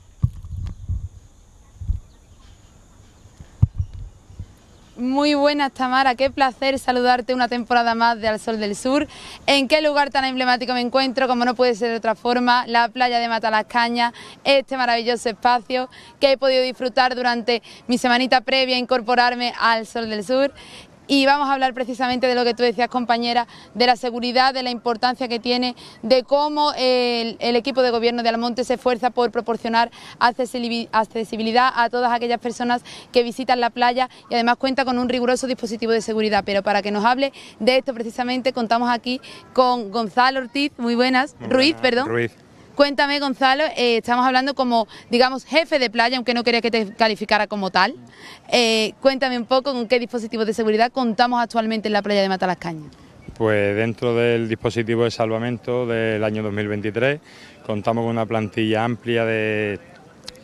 Muy buenas Tamara, qué placer saludarte una temporada más de Al Sol del Sur. ¿En qué lugar tan emblemático me encuentro? Como no puede ser de otra forma, la playa de Matalascaña, este maravilloso espacio que he podido disfrutar durante mi semanita previa a incorporarme al Sol del Sur y vamos a hablar precisamente de lo que tú decías compañera, de la seguridad, de la importancia que tiene, de cómo el, equipo de gobierno de Almonte se esfuerza por proporcionar accesibilidad a todas aquellas personas que visitan la playa y además cuenta con un riguroso dispositivo de seguridad. Pero para que nos hable de esto precisamente contamos aquí con Gonzalo Ortiz, muy buenas, Ruiz, perdón. Ruiz. Cuéntame, Gonzalo, eh, estamos hablando como, digamos, jefe de playa, aunque no quería que te calificara como tal. Eh, cuéntame un poco con qué dispositivos de seguridad contamos actualmente en la playa de Matalascaña. Pues dentro del dispositivo de salvamento del año 2023 contamos con una plantilla amplia de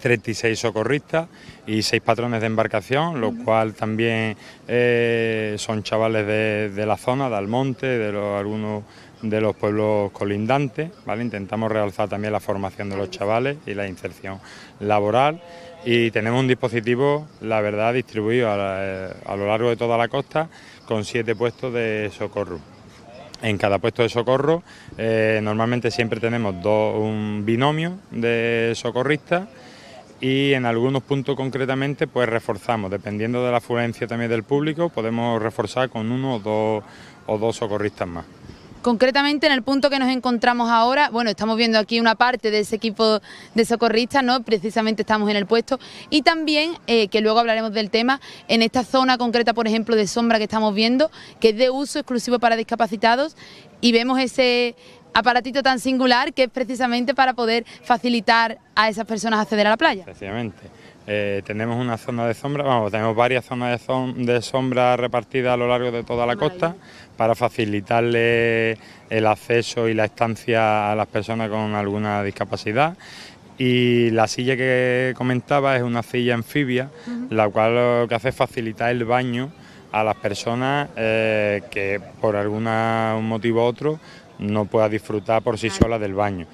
36 socorristas y 6 patrones de embarcación, lo cual también eh, son chavales de, la zona, de Almonte, de los, algunos de los pueblos colindantes, ¿vale? Intentamos realzar también la formación de los chavales y la inserción laboral y tenemos un dispositivo, la verdad, distribuido a, eh, lo largo de toda la costa con siete puestos de socorro. En cada puesto de socorro eh, normalmente siempre tenemos un binomio de socorristas y en algunos puntos concretamente pues reforzamos, dependiendo de la afluencia también del público, podemos reforzar con uno o dos, o dos socorristas más. Concretamente en el punto que nos encontramos ahora, bueno, estamos viendo aquí una parte de ese equipo de socorristas, ¿no? Precisamente estamos en el puesto y también, eh, que luego hablaremos del tema, en esta zona concreta, por ejemplo, de sombra que estamos viendo, que es de uso exclusivo para discapacitados y vemos ese aparatito tan singular que es precisamente para poder facilitar a esas personas acceder a la playa. Precisamente. Eh, tenemos una zona de sombra, vamos, tenemos varias zonas de, sombra repartidas a lo largo de toda la costa para facilitarle el acceso y la estancia a las personas con alguna discapacidad. Y la silla que comentaba es una silla anfibia, la cual lo que hace es facilitar el baño a las personas eh, que por algún motivo u otro no pueda disfrutar por sí sola del baño.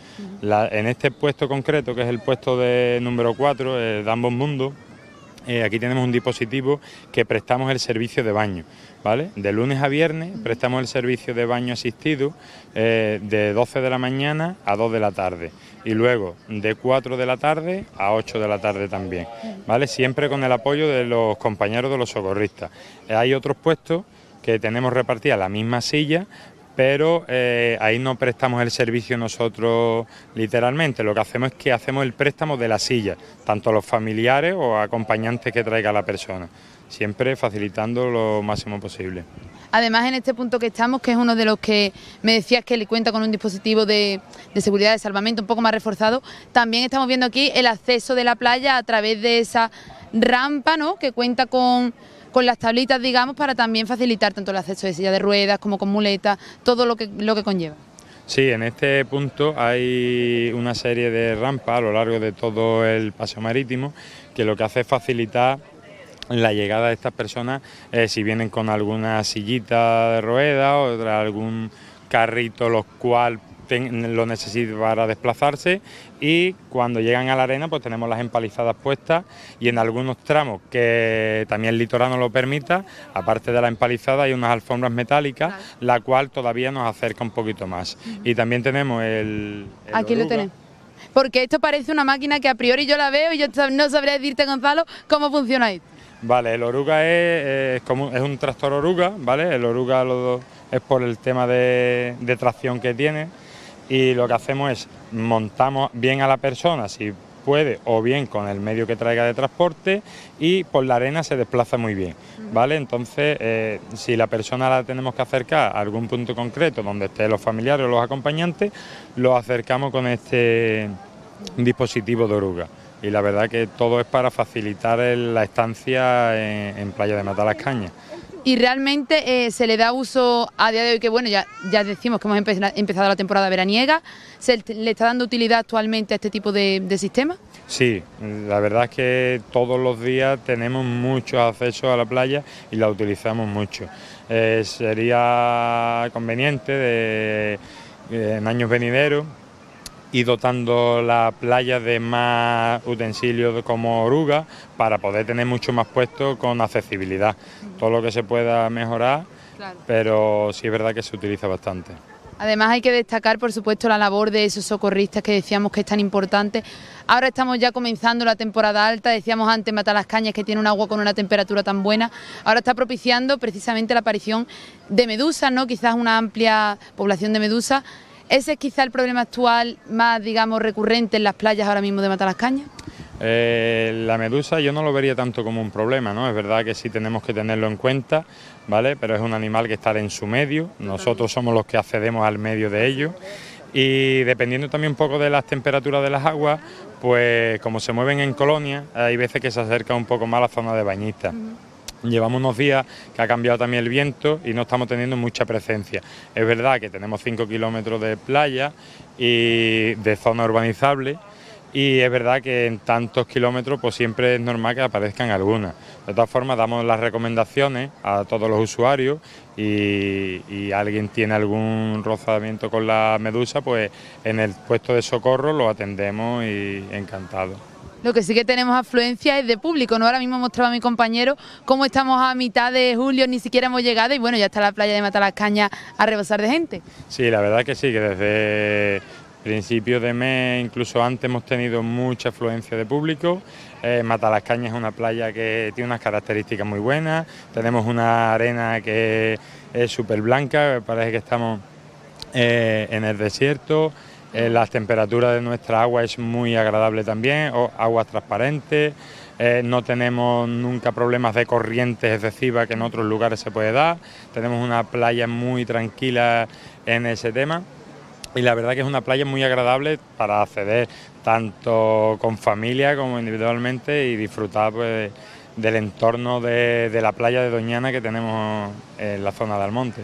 en este puesto concreto, que es el puesto de número 4, eh, de ambos mundos, eh, aquí tenemos un dispositivo que prestamos el servicio de baño, ¿vale? De lunes a viernes prestamos el servicio de baño asistido eh, de 12 de la mañana a 2 de la tarde y luego de 4 de la tarde a 8 de la tarde también, ¿vale? Siempre con el apoyo de los compañeros de los socorristas. hay otros puestos que tenemos repartida la misma silla, pero eh, ahí no prestamos el servicio nosotros literalmente, lo que hacemos es que hacemos el préstamo de la silla, tanto a los familiares o acompañantes que traiga la persona, siempre facilitando lo máximo posible. Además, en este punto que estamos, que es uno de los que me decías que le cuenta con un dispositivo de, de, seguridad de salvamento un poco más reforzado, también estamos viendo aquí el acceso de la playa a través de esa rampa, ¿no?, que cuenta con con las tablitas, digamos, para también facilitar tanto el acceso de silla de ruedas como con muletas, todo lo que, lo que conlleva. Sí, en este punto hay una serie de rampas a lo largo de todo el paseo marítimo que lo que hace es facilitar la llegada de estas personas, eh, si vienen con alguna sillita de ruedas... o algún carrito, los cual lo necesitan para desplazarse y cuando llegan a la arena pues tenemos las empalizadas puestas y en algunos tramos que también el litoral no lo permita, aparte de la empalizada hay unas alfombras metálicas, la cual todavía nos acerca un poquito más. Y también tenemos el... Aquí lo tenemos. Porque esto parece una máquina que a priori yo la veo y yo no sabría decirte, Gonzalo, cómo funciona ahí? Vale, el oruga es, es, un tractor oruga, ¿vale? El oruga es por el tema de, de tracción que tiene y lo que hacemos es montamos bien a la persona, si puede o bien con el medio que traiga de transporte y por la arena se desplaza muy bien, ¿vale? Entonces, eh, si la persona la tenemos que acercar a algún punto concreto donde estén los familiares o los acompañantes, ...lo acercamos con este dispositivo de oruga. Y la verdad que todo es para facilitar la estancia en, Playa de Matalascaña" y realmente eh, se le da uso a día de hoy que bueno, ya, ya decimos que hemos empezado la temporada veraniega, ¿se le está dando utilidad actualmente a este tipo de, sistema? Sí, la verdad es que todos los días tenemos muchos acceso a la playa y la utilizamos mucho. Eh, sería conveniente eh, en años venideros y dotando la playa de más utensilios como oruga para poder tener mucho más puestos con accesibilidad. Todo lo que se pueda mejorar, pero sí es verdad que se utiliza bastante. Además hay que destacar, por supuesto, la labor de esos socorristas que decíamos que es tan importante. Ahora estamos ya comenzando la temporada alta, decíamos antes cañas que tiene un agua con una temperatura tan buena. Ahora está propiciando precisamente la aparición de medusas, ¿no? quizás una amplia población de medusas ¿Ese es quizá el problema actual más, digamos, recurrente en las playas ahora mismo de Matalascaña? Eh, la medusa yo no lo vería tanto como un problema, ¿no? Es verdad que sí tenemos que tenerlo en cuenta, ¿vale? Pero es un animal que está en su medio, nosotros somos los que accedemos al medio de ellos y dependiendo también un poco de las temperaturas de las aguas, pues como se mueven en colonia, hay veces que se acerca un poco más a la zona de bañistas. Llevamos unos días que ha cambiado también el viento y no estamos teniendo mucha presencia. Es verdad que tenemos 5 kilómetros de playa y de zona urbanizable y es verdad que en tantos kilómetros pues siempre es normal que aparezcan algunas. De todas formas damos las recomendaciones a todos los usuarios y, y, alguien tiene algún rozamiento con la medusa pues en el puesto de socorro lo atendemos y encantado. Lo que sí que tenemos afluencia es de público, ¿no? Ahora mismo mostrado a mi compañero cómo estamos a mitad de julio, ni siquiera hemos llegado y bueno, ya está la playa de Matalascaña a rebosar de gente. Sí, la verdad que sí, que desde principios de mes, incluso antes hemos tenido mucha afluencia de público. Eh, Matalascaña es una playa que tiene unas características muy buenas, tenemos una arena que es súper blanca, parece que estamos eh, en el desierto. Eh, las temperaturas de nuestra agua es muy agradable también, aguas transparentes, eh, no tenemos nunca problemas de corrientes excesivas que en otros lugares se puede dar, tenemos una playa muy tranquila en ese tema y la verdad que es una playa muy agradable para acceder tanto con familia como individualmente y disfrutar pues, del entorno de, de, la playa de Doñana que tenemos en la zona de Almonte.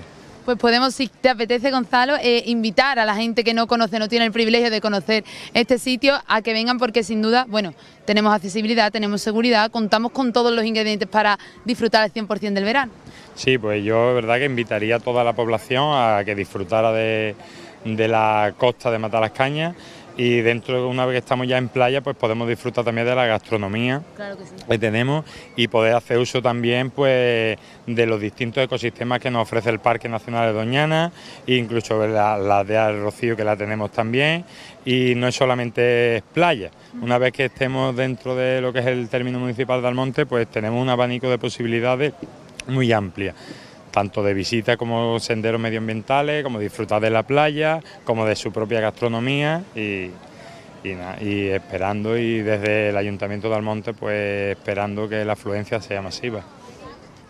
Pues podemos, si te apetece, Gonzalo, eh, invitar a la gente que no conoce, no tiene el privilegio de conocer este sitio, a que vengan porque sin duda, bueno, tenemos accesibilidad, tenemos seguridad, contamos con todos los ingredientes para disfrutar al 100% del verano. Sí, pues yo, de verdad, que invitaría a toda la población a que disfrutara de, la costa de Matalascaña. Cañas y dentro, una vez que estamos ya en playa, pues podemos disfrutar también de la gastronomía que, tenemos y poder hacer uso también pues de los distintos ecosistemas que nos ofrece el Parque Nacional de Doñana, incluso la, de de Rocío que la tenemos también, y no es solamente playa. Mm. Una vez que estemos dentro de lo que es el término municipal de Almonte, pues tenemos un abanico de posibilidades muy amplia tanto de visita como senderos medioambientales, como disfrutar de la playa, como de su propia gastronomía y, y, esperando y desde el Ayuntamiento de Almonte pues esperando que la afluencia sea masiva.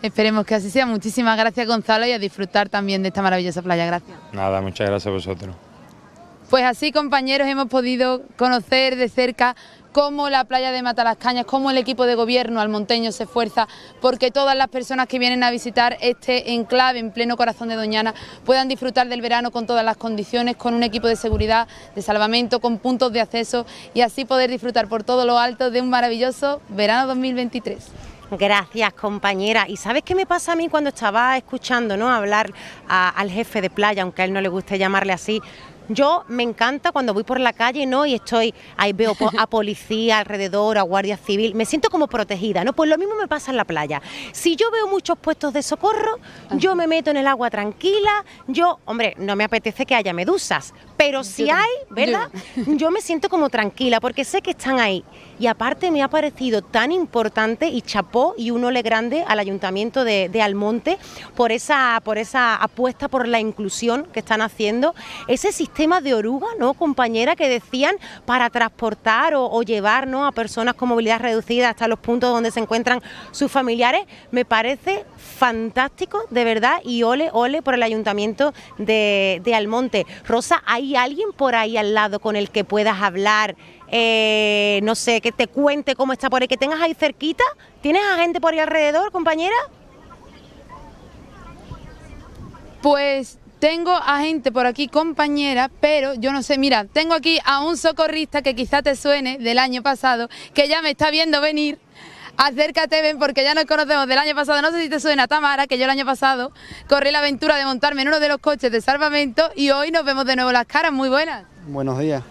Esperemos que así sea. Muchísimas gracias Gonzalo y a disfrutar también de esta maravillosa playa. Gracias. Nada, muchas gracias a vosotros. Pues así compañeros hemos podido conocer de cerca cómo la playa de Matalascañas, cómo el equipo de gobierno al monteño se esfuerza porque todas las personas que vienen a visitar este enclave en pleno corazón de Doñana puedan disfrutar del verano con todas las condiciones, con un equipo de seguridad, de salvamento, con puntos de acceso y así poder disfrutar por todo lo alto de un maravilloso verano 2023. Gracias, compañera. ¿Y sabes qué me pasa a mí cuando estaba escuchando ¿no? hablar al jefe de playa, aunque a él no le guste llamarle así? Yo me encanta cuando voy por la calle, ¿no? Y estoy, ahí veo a policía alrededor, a guardia civil, me siento como protegida, ¿no? Pues lo mismo me pasa en la playa. Si yo veo muchos puestos de socorro, yo me meto en el agua tranquila, yo, hombre, no me apetece que haya medusas, pero si hay, ¿verdad? Yo me siento como tranquila porque sé que están ahí. Y aparte me ha parecido tan importante y chapó y un ole grande al Ayuntamiento de, Almonte por esa, por esa apuesta por la inclusión que están haciendo. Ese sistema de oruga, ¿no, compañera? Que decían para transportar o, llevar a personas con movilidad reducida hasta los puntos donde se encuentran sus familiares, me parece fantástico, de verdad. Y ole, ole por el Ayuntamiento de, de Almonte. Rosa, hay alguien por ahí al lado con el que puedas hablar, eh, no sé, que te cuente cómo está por ahí, que tengas ahí cerquita? ¿Tienes a gente por ahí alrededor, compañera? Pues tengo a gente por aquí, compañera, pero yo no sé, mira, tengo aquí a un socorrista que quizá te suene del año pasado, que ya me está viendo venir acércate, ven, porque ya nos conocemos del año pasado. No sé si te suena, Tamara, que yo el año pasado corrí la aventura de montarme en uno de los coches de salvamento y hoy nos vemos de nuevo las caras. Muy buenas. Buenos días.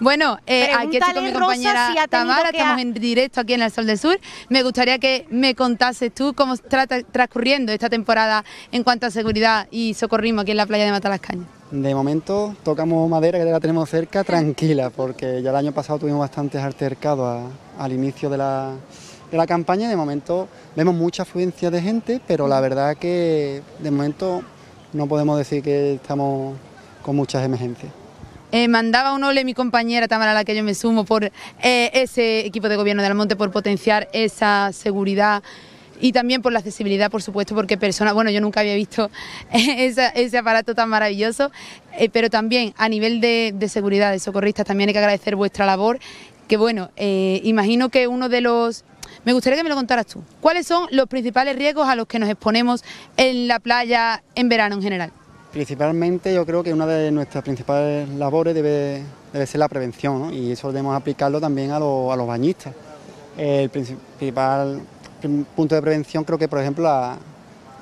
Bueno, eh, aquí estoy con mi compañera Tamara, estamos en directo aquí en el Sol del Sur. Me gustaría que me contases tú cómo está transcurriendo esta temporada en cuanto a seguridad y socorrismo aquí en la playa de Cañas. De momento tocamos madera que la tenemos cerca, tranquila, porque ya el año pasado tuvimos bastantes altercados al inicio de la, de la campaña. De momento vemos mucha afluencia de gente, pero la verdad que de momento no podemos decir que estamos con muchas emergencias. Eh, mandaba un ole mi compañera Tamara, a la que yo me sumo, por eh, ese equipo de gobierno de Almonte, por potenciar esa seguridad y también por la accesibilidad, por supuesto, porque persona, bueno, yo nunca había visto ese aparato tan maravilloso, eh, pero también a nivel de, seguridad de socorristas, también hay que agradecer vuestra labor, que bueno, imagino que uno de los me gustaría que me lo contaras tú. ¿Cuáles son los principales riesgos a los que nos exponemos en la playa en verano en general? Principalmente yo creo que una de nuestras principales labores debe, ser la prevención y eso debemos aplicarlo también a, los bañistas. El principal punto de prevención creo que por ejemplo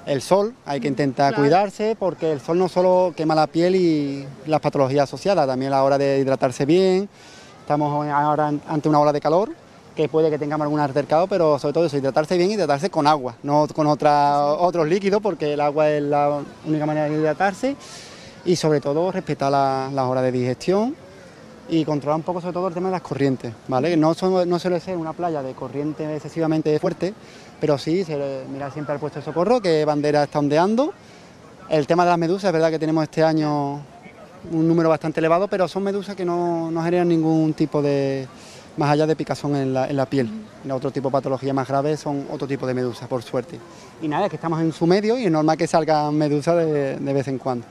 el sol, hay que mm, intentar cuidarse porque el sol no solo quema la piel y las patologías asociadas, también la hora de hidratarse bien, estamos ahora ante una ola de calor que puede que tengamos algún altercado, pero sobre todo eso, hidratarse bien, hidratarse con agua, no con otra, otros líquidos, porque el agua es la única manera de hidratarse y sobre todo respetar las horas de digestión y controlar un poco sobre todo el tema de las corrientes, ¿vale? No, suele ser una playa de corriente excesivamente fuerte, pero sí, se mira siempre al puesto de socorro, que bandera está ondeando. El tema de las medusas, es verdad que tenemos este año un número bastante elevado, pero son medusas que no, no generan ningún tipo de, más allá de picazón en la, en la piel. En otro tipo de patología más grave son otro tipo de medusas, por suerte. Y nada, es que estamos en su medio y es normal que salga medusa de, vez en cuando.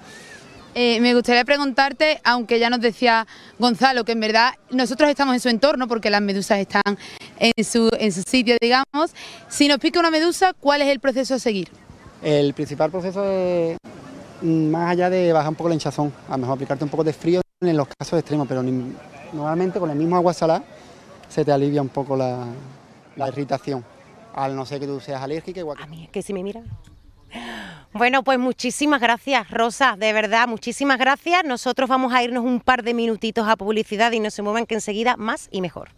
Eh, me gustaría preguntarte, aunque ya nos decía Gonzalo, que en verdad nosotros estamos en su entorno porque las medusas están en su, en su sitio, digamos. Si nos pica una medusa, ¿cuál es el proceso a seguir? El principal proceso es, mm, más allá de bajar un poco la hinchazón, a lo mejor aplicarte un poco de frío en los casos extremos, pero normalmente con el mismo agua salada se te alivia un poco la, la irritación, al no ser que tú seas alérgica. Igual A mí que si me miran. Bueno, pues muchísimas gracias, Rosa, de verdad, muchísimas gracias. Nosotros vamos a irnos un par de minutitos a publicidad y no se muevan que enseguida más y mejor.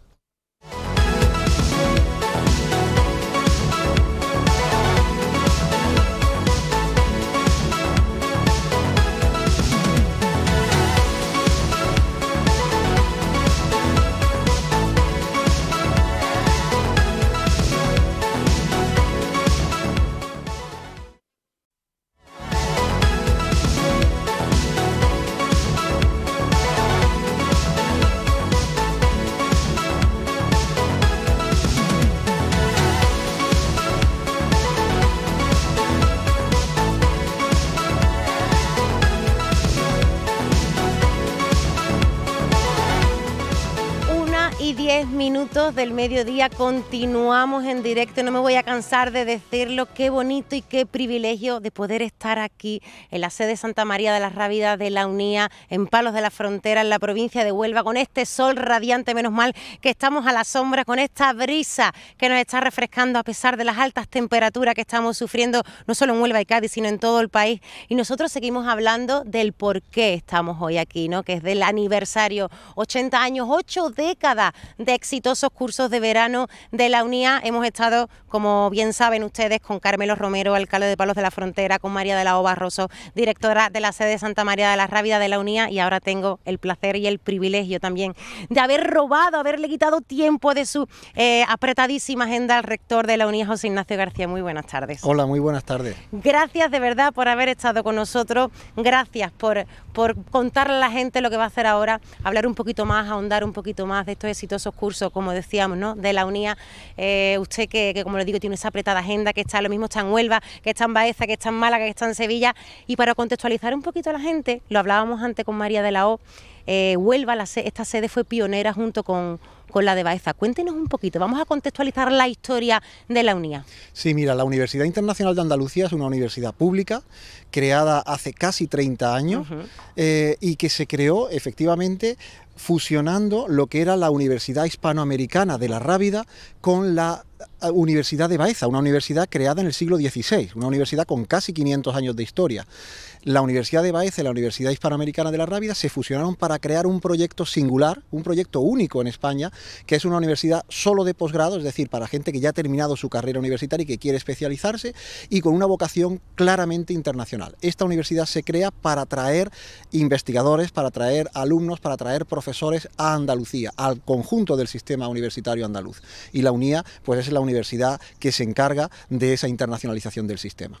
minutos del mediodía continuamos en directo. No me voy a cansar de decirlo. Qué bonito y qué privilegio de poder estar aquí en la sede Santa María de las Rávidas de la Unía, en Palos de la Frontera, en la provincia de Huelva, con este sol radiante. Menos mal que estamos a la sombra, con esta brisa que nos está refrescando a pesar de las altas temperaturas que estamos sufriendo, no solo en Huelva y Cádiz, sino en todo el país. Y nosotros seguimos hablando del por qué estamos hoy aquí, ¿no? que es del aniversario, 80 años, 8 décadas de existencia exitosos cursos de verano de la UNIA. Hemos estado, como bien saben ustedes, con Carmelo Romero, alcalde de Palos de la Frontera, con María de la ova rosso directora de la sede de Santa María de la Rábida de la UNIA y ahora tengo el placer y el privilegio también de haber robado, haberle quitado tiempo de su eh, apretadísima agenda al rector de la UNIA, José Ignacio García. Muy buenas tardes. Hola, muy buenas tardes. Gracias de verdad por haber estado con nosotros. Gracias por, por contarle a la gente lo que va a hacer ahora, hablar un poquito más, ahondar un poquito más de estos exitosos cursos como decíamos, ¿no? de la UNIA, eh, usted que, como le digo, tiene esa apretada agenda, que está lo mismo está en Huelva, que está en Baeza, que está en Málaga, que está en Sevilla. Y para contextualizar un poquito a la gente, lo hablábamos antes con María de la O, eh, Huelva, esta sede fue pionera junto con, la de Baeza. Cuéntenos un poquito, vamos a contextualizar la historia de la UNIA. Sí, mira, la Universidad Internacional de Andalucía es una universidad pública creada hace casi 30 años eh, y que se creó efectivamente fusionando lo que era la Universidad Hispanoamericana de la Rábida con la eh, Universidad de Baeza, una universidad creada en el siglo XVI, una universidad con casi 500 años de historia la Universidad de Baez y la Universidad Hispanoamericana de la Rábida se fusionaron para crear un proyecto singular, un proyecto único en España, que es una universidad solo de posgrado, es decir, para gente que ya ha terminado su carrera universitaria y que quiere especializarse, y con una vocación claramente internacional. Esta universidad se crea para atraer investigadores, para atraer alumnos, para atraer profesores a Andalucía, al conjunto del sistema universitario andaluz. Y la UNIA, pues es la universidad que se encarga de esa internacionalización del sistema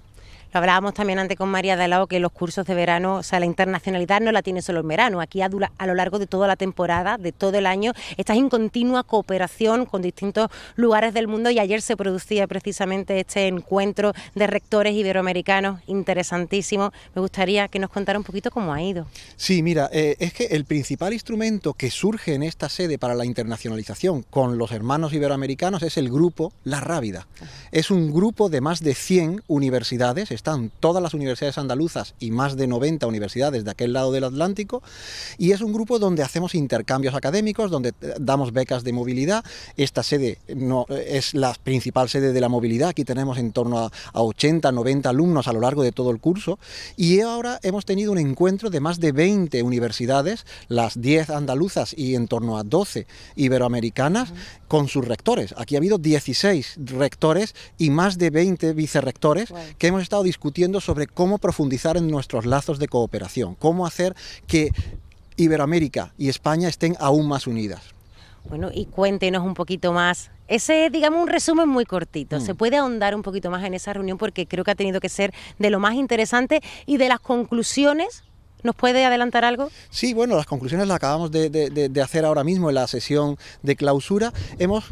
hablábamos también antes con María de lado... que los cursos de verano, o sea, la internacionalidad no la tiene solo en verano, aquí a, lo largo de toda la temporada, de todo el año, estás en continua cooperación con distintos lugares del mundo y ayer se producía precisamente este encuentro de rectores iberoamericanos interesantísimo. Me gustaría que nos contara un poquito cómo ha ido. Sí, mira, eh, es que el principal instrumento que surge en esta sede para la internacionalización con los hermanos iberoamericanos es el grupo La Rábida. Es un grupo de más de 100 universidades, están todas las universidades andaluzas y más de 90 universidades de aquel lado del Atlántico, y es un grupo donde hacemos intercambios académicos, donde eh, damos becas de movilidad. Esta sede eh, no, eh, es la principal sede de la movilidad, aquí tenemos en torno a, 80, 90 alumnos a lo largo de todo el curso, y ahora hemos tenido un encuentro de más de 20 universidades, las 10 andaluzas y en torno a 12 iberoamericanas, con sus rectores. Aquí ha habido 16 rectores y más de 20 vicerrectores que hemos estado discutiendo sobre cómo profundizar en nuestros lazos de cooperación, cómo hacer que Iberoamérica y España estén aún más unidas. Bueno, y cuéntenos un poquito más. Ese es, digamos, un resumen muy cortito. Se mm. puede ahondar un poquito más en esa reunión porque creo que ha tenido que ser de lo más interesante y de las conclusiones ¿Nos puede adelantar algo? Sí, bueno, las conclusiones las acabamos de, de, hacer ahora mismo en la sesión de clausura. Hemos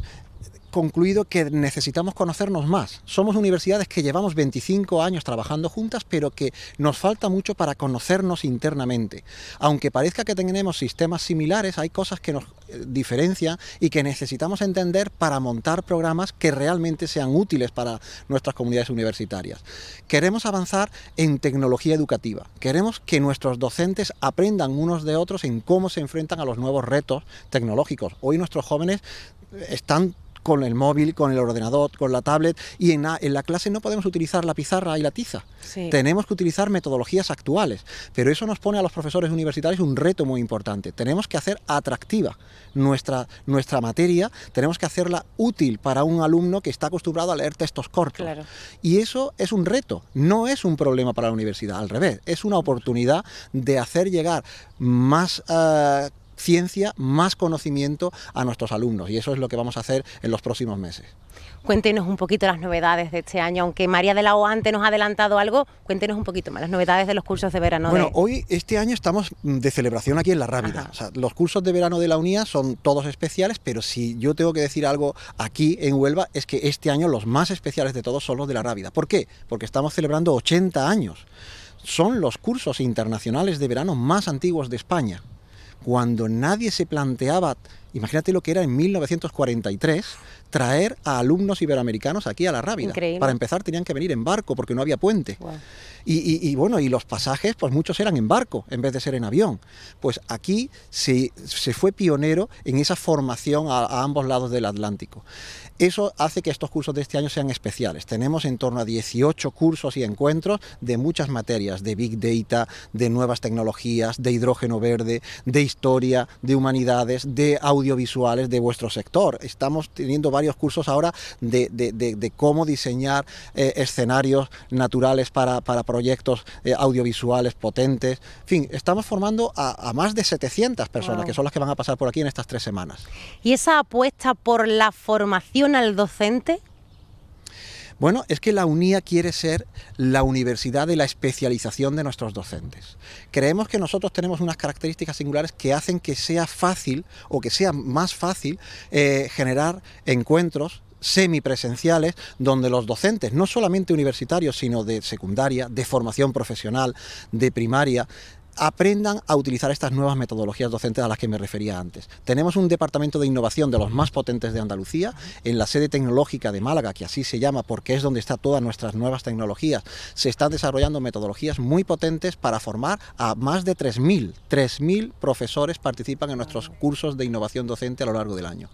concluido que necesitamos conocernos más. Somos universidades que llevamos 25 años trabajando juntas, pero que nos falta mucho para conocernos internamente. Aunque parezca que tenemos sistemas similares, hay cosas que nos eh, diferencian y que necesitamos entender para montar programas que realmente sean útiles para nuestras comunidades universitarias. Queremos avanzar en tecnología educativa. Queremos que nuestros docentes aprendan unos de otros en cómo se enfrentan a los nuevos retos tecnológicos. Hoy nuestros jóvenes están con el móvil, con el ordenador, con la tablet y en la, clase no podemos utilizar la pizarra y la tiza. Tenemos que utilizar metodologías actuales, pero eso nos pone a los profesores universitarios un reto muy importante. Tenemos que hacer atractiva nuestra, nuestra materia, tenemos que hacerla útil para un alumno que está acostumbrado a leer textos cortos. Y eso es un reto, no es un problema para la universidad, al revés, es una oportunidad de hacer llegar más... Eh, ciencia, más conocimiento a nuestros alumnos y eso es lo que vamos a hacer en los próximos meses. Cuéntenos un poquito las novedades de este año, aunque María de la O antes nos ha adelantado algo, cuéntenos un poquito más las novedades de los cursos de verano. Bueno, hoy este año estamos mm, de celebración aquí en La Rábida. los cursos de verano de la UNIA son todos especiales, pero si yo tengo que decir algo aquí en Huelva es que este año los más especiales de todos son los de La Rábida. ¿Por qué? Porque estamos celebrando 80 años. Son los cursos internacionales de verano más antiguos de España cuando nadie se planteaba, imagínate lo que era en 1943, traer a alumnos iberoamericanos aquí a la Rábida. Para empezar tenían que venir en barco porque no había puente. Y, bueno, y los pasajes, pues muchos eran en barco en vez de ser en avión. Pues aquí se, fue pionero en esa formación a ambos lados del Atlántico. Eso hace que estos cursos de este año sean especiales. Tenemos en torno a 18 cursos y encuentros de muchas materias, de Big Data, de nuevas tecnologías, de hidrógeno verde, de historia, de humanidades, de audiovisuales de vuestro sector. Estamos teniendo varios cursos ahora de, cómo diseñar eh, escenarios naturales para, proyectos eh, audiovisuales potentes. En fin, estamos formando a, más de 700 personas, que son las que van a pasar por aquí en estas tres semanas. Y esa apuesta por la formación al docente? Bueno, es que la UNIA quiere ser la universidad de la especialización de nuestros docentes. Creemos que nosotros tenemos unas características singulares que hacen que sea fácil o que sea más fácil eh, generar encuentros semipresenciales donde los docentes, no solamente universitarios, sino de secundaria, de formación profesional, de primaria, aprendan a utilizar estas nuevas metodologías docentes a las que me refería antes. Tenemos un departamento de innovación de los más potentes de Andalucía, en la sede tecnológica de Málaga, que así se llama porque es donde están todas nuestras nuevas tecnologías, se están desarrollando metodologías muy potentes para formar a más de 3.000. 3.000 profesores participan en nuestros cursos de innovación docente a lo largo del año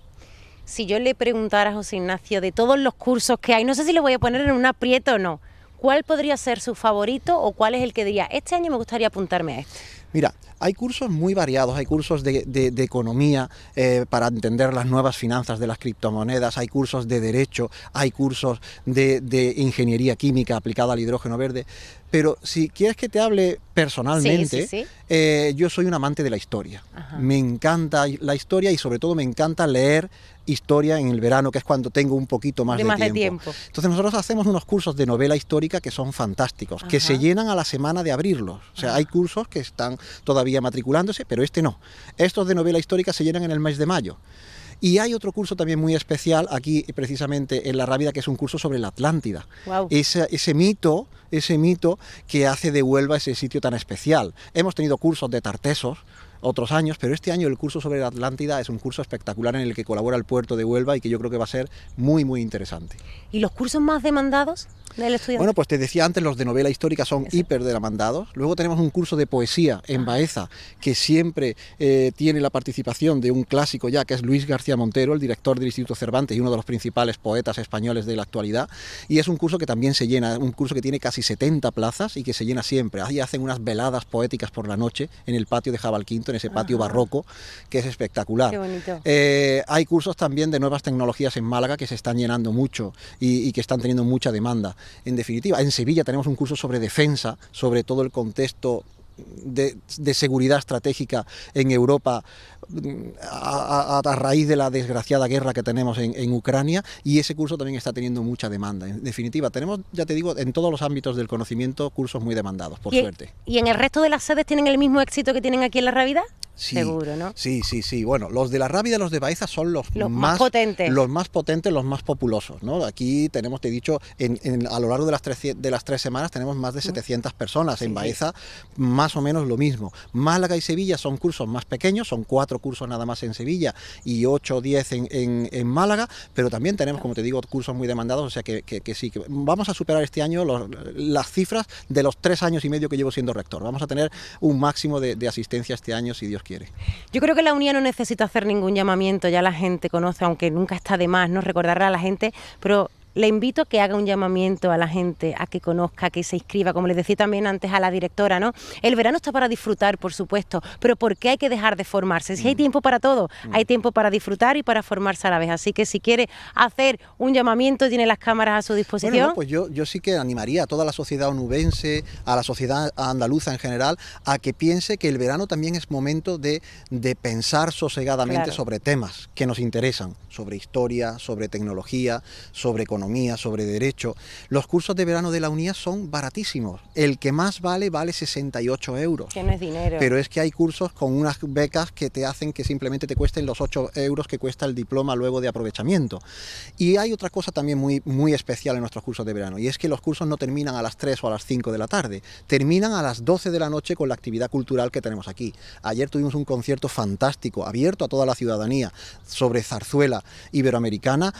si yo le preguntara a José Ignacio de todos los cursos que hay, no sé si le voy a poner en un aprieto o no, ¿cuál podría ser su favorito o cuál es el que diría, este año me gustaría apuntarme a este? Mira, hay cursos muy variados, hay cursos de, economía eh, para entender las nuevas finanzas de las criptomonedas, hay cursos de derecho, hay cursos de, ingeniería química aplicada al hidrógeno verde, pero si quieres que te hable personalmente, eh, yo soy un amante de la historia. Me encanta la historia y sobre todo me encanta leer historia en el verano, que es cuando tengo un poquito más, de, tiempo. Entonces nosotros hacemos unos cursos de novela histórica que son fantásticos, que se llenan a la semana de abrirlos. O sea, hay cursos que están todavía matriculándose, pero este no. Estos de novela histórica se llenan en el mes de mayo. Y hay otro curso también muy especial aquí, precisamente en La Rábida, que es un curso sobre la Atlántida. Ese, ese, mito, ese mito que hace de Huelva ese sitio tan especial. Hemos tenido cursos de tartesos, otros años, pero este año el curso sobre la Atlántida es un curso espectacular en el que colabora el puerto de Huelva y que yo creo que va a ser muy, muy interesante. ¿Y los cursos más demandados del estudio? Bueno, pues te decía antes, los de novela histórica son hiper demandados. Luego tenemos un curso de poesía en Baeza, que siempre eh, tiene la participación de un clásico ya, que es Luis García Montero, el director del Instituto Cervantes y uno de los principales poetas españoles de la actualidad. Y es un curso que también se llena, un curso que tiene casi 70 plazas y que se llena siempre. Ahí hacen unas veladas poéticas por la noche en el patio de Jabalquinto en ese patio barroco, que es espectacular. Qué bonito. Eh, hay cursos también de nuevas tecnologías en Málaga que se están llenando mucho y, que están teniendo mucha demanda. En definitiva, en Sevilla tenemos un curso sobre defensa, sobre todo el contexto de seguridad estratégica en Europa a, raíz de la desgraciada guerra que tenemos en, Ucrania y ese curso también está teniendo mucha demanda. En definitiva, tenemos, ya te digo, en todos los ámbitos del conocimiento cursos muy demandados, por e- suerte. ¿Y en el resto de las sedes tienen el mismo éxito que tienen aquí en La Rábida? Sí, Seguro, ¿no? Sí, sí, sí. Bueno, los de La Rábida, los de Baeza son los, más, potentes. Los más potentes, los más populosos, ¿no? Aquí tenemos, te he dicho, en, a lo largo de las, tres, de las tres semanas tenemos más de 700 personas. en Baeza, más o menos lo mismo. Málaga y Sevilla son cursos más pequeños, son cuatro cursos nada más en Sevilla y 8 o 10 en, Málaga, pero también tenemos, como te digo, cursos muy demandados, o sea que, sí, que vamos a superar este año las cifras de los tres años y medio que llevo siendo rector. Vamos a tener un máximo de, asistencia este año, si Dios quiere. Yo creo que la unión no necesita hacer ningún llamamiento, ya la gente conoce, aunque nunca está de más, ¿no? Recordarle a la gente, pero le invito a que haga un llamamiento a la gente, a que conozca, a que se inscriba, como les decía también antes a la directora, ¿no? El verano está para disfrutar, por supuesto, pero ¿por qué hay que dejar de formarse? Si hay mm. tiempo para todo, mm. hay tiempo para disfrutar y para formarse a la vez. Así que si quiere hacer un llamamiento, tiene las cámaras a su disposición. Bueno, pues yo, yo sí que animaría a toda la sociedad onubense, a la sociedad andaluza en general, a que piense que el verano también es momento de, de pensar sosegadamente sobre temas que nos interesan, sobre historia, sobre tecnología, sobre economía sobre derecho. Los cursos de verano de la UNIA son baratísimos. El que más vale vale 68 euros. Que es dinero. Pero es que hay cursos con unas becas que te hacen que simplemente te cuesten los 8 euros que cuesta el diploma luego de aprovechamiento. Y hay otra cosa también muy, muy especial en nuestros cursos de verano, y es que los cursos no terminan a las 3 o a las 5 de la tarde, terminan a las 12 de la noche con la actividad cultural que tenemos aquí. Ayer tuvimos un concierto fantástico, abierto a toda la ciudadanía, sobre zarzuela iberoamericana,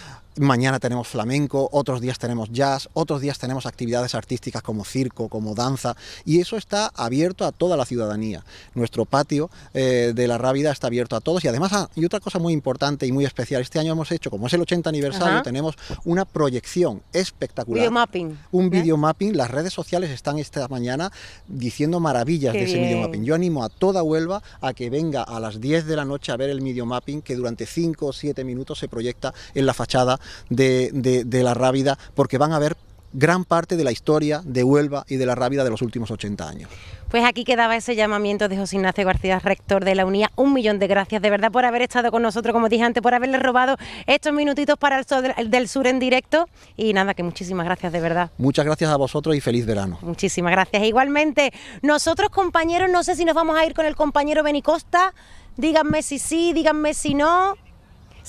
mañana tenemos flamenco, otros días tenemos jazz, otros días tenemos actividades artísticas como circo, como danza, y eso está abierto a toda la ciudadanía. Nuestro patio eh, de la Rábida está abierto a todos y además, hay ah, y otra cosa muy importante y muy especial, este año hemos hecho, como es el 80 aniversario, tenemos una proyección espectacular. un Un mapping las redes sociales están esta mañana diciendo maravillas de ese mapping. Yo animo a toda Huelva a que venga a las 10 de la noche a ver el video mapping que durante 5 o 7 minutos se proyecta en la fachada de, la Rábida, porque van a ver gran parte de la historia de Huelva y de la Rábida de los últimos 80 años. Pues aquí quedaba ese llamamiento de José Ignacio García, rector de la UNIA. Un millón de gracias de verdad por haber estado con nosotros, como dije antes, por haberle robado estos minutitos para el del Sur en directo. Y nada, que muchísimas gracias de verdad. Muchas gracias a vosotros y feliz verano. Muchísimas gracias. Igualmente, nosotros compañeros, no sé si nos vamos a ir con el compañero Benicosta. Díganme si sí, díganme si no.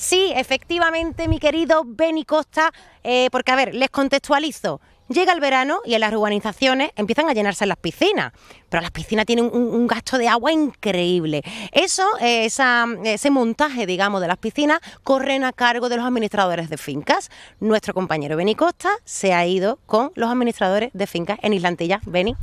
Sí, efectivamente, mi querido Beni Costa, eh, porque a ver, les contextualizo. Llega el verano y en las urbanizaciones empiezan a llenarse las piscinas, pero las piscinas tienen un, gasto de agua increíble. Eso, eh, ese montaje, digamos, de las piscinas corren a cargo de los administradores de fincas. Nuestro compañero Beni Costa se ha ido con los administradores de fincas en Islantilla, Beni.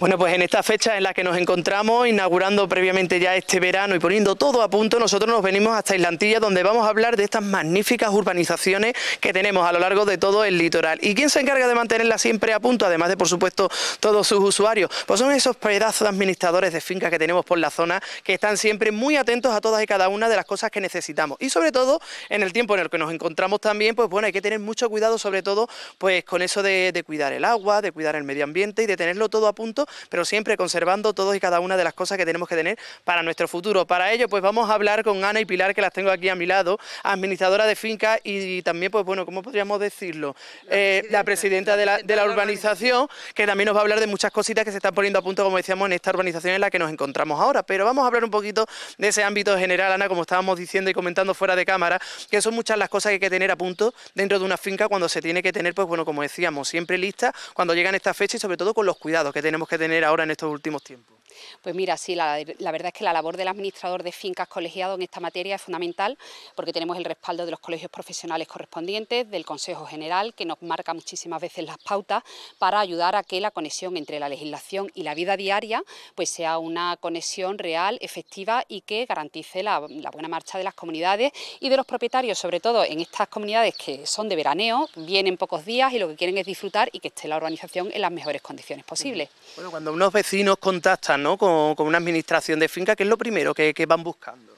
Bueno, pues en esta fecha en la que nos encontramos, inaugurando previamente ya este verano y poniendo todo a punto, nosotros nos venimos hasta Islantilla, donde vamos a hablar de estas magníficas urbanizaciones que tenemos a lo largo de todo el litoral. ¿Y quién se encarga de mantenerla siempre a punto, además de, por supuesto, todos sus usuarios? Pues son esos pedazos de administradores de fincas que tenemos por la zona, que están siempre muy atentos a todas y cada una de las cosas que necesitamos. Y sobre todo, en el tiempo en el que nos encontramos también, pues bueno, hay que tener mucho cuidado, sobre todo, pues con eso de cuidar el agua, de cuidar el medio ambiente y de tenerlo todo a punto pero siempre conservando todos y cada una de las cosas que tenemos que tener para nuestro futuro. Para ello, pues vamos a hablar con Ana y Pilar, que las tengo aquí a mi lado, administradora de finca y, también, pues bueno, ¿cómo podríamos decirlo? La, eh, presidenta, de la, urbanización, que también nos va a hablar de muchas cositas que se están poniendo a punto, como decíamos, en esta urbanización en la que nos encontramos ahora. Pero vamos a hablar un poquito de ese ámbito general, Ana, como estábamos diciendo y comentando fuera de cámara, que son muchas las cosas que hay que tener a punto dentro de una finca cuando se tiene que tener, pues bueno, como decíamos, siempre lista cuando llegan estas fechas y sobre todo con los cuidados que tenemos que que tener ahora en estos últimos tiempos? Pues mira, sí, la, verdad es que la labor del administrador de fincas colegiado en esta materia es fundamental porque tenemos el respaldo de los colegios profesionales correspondientes, del Consejo General, que nos marca muchísimas veces las pautas para ayudar a que la conexión entre la legislación y la vida diaria pues sea una conexión real, efectiva y que garantice la, buena marcha de las comunidades y de los propietarios, sobre todo en estas comunidades que son de veraneo, vienen pocos días y lo que quieren es disfrutar y que esté la organización en las mejores condiciones posibles. Bueno, cuando unos vecinos contactan con, una administración de finca, que es lo primero que van buscando.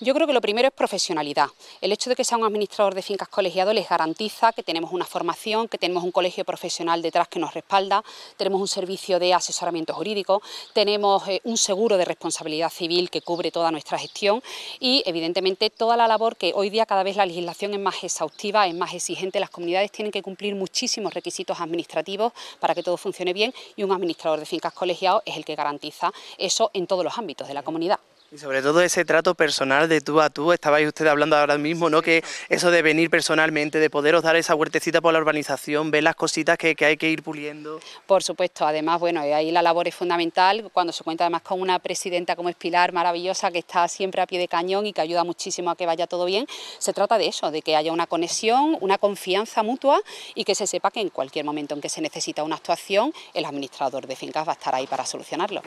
Yo creo que lo primero es profesionalidad. El hecho de que sea un administrador de fincas colegiado les garantiza que tenemos una formación, que tenemos un colegio profesional detrás que nos respalda, tenemos un servicio de asesoramiento jurídico, tenemos eh, un seguro de responsabilidad civil que cubre toda nuestra gestión y evidentemente toda la labor que hoy día cada vez la legislación es más exhaustiva, es más exigente, las comunidades tienen que cumplir muchísimos requisitos administrativos para que todo funcione bien y un administrador de fincas colegiado es el que garantiza eso en todos los ámbitos de la comunidad. Y sobre todo ese trato personal de tú a tú, estabais ustedes hablando ahora mismo, ¿no? Que eso de venir personalmente, de poderos dar esa huertecita por la urbanización, ver las cositas que, que hay que ir puliendo. Por supuesto, además, bueno, ahí la labor es fundamental, cuando se cuenta además con una presidenta como es Pilar, maravillosa, que está siempre a pie de cañón y que ayuda muchísimo a que vaya todo bien, se trata de eso, de que haya una conexión, una confianza mutua y que se sepa que en cualquier momento en que se necesita una actuación, el administrador de fincas va a estar ahí para solucionarlo.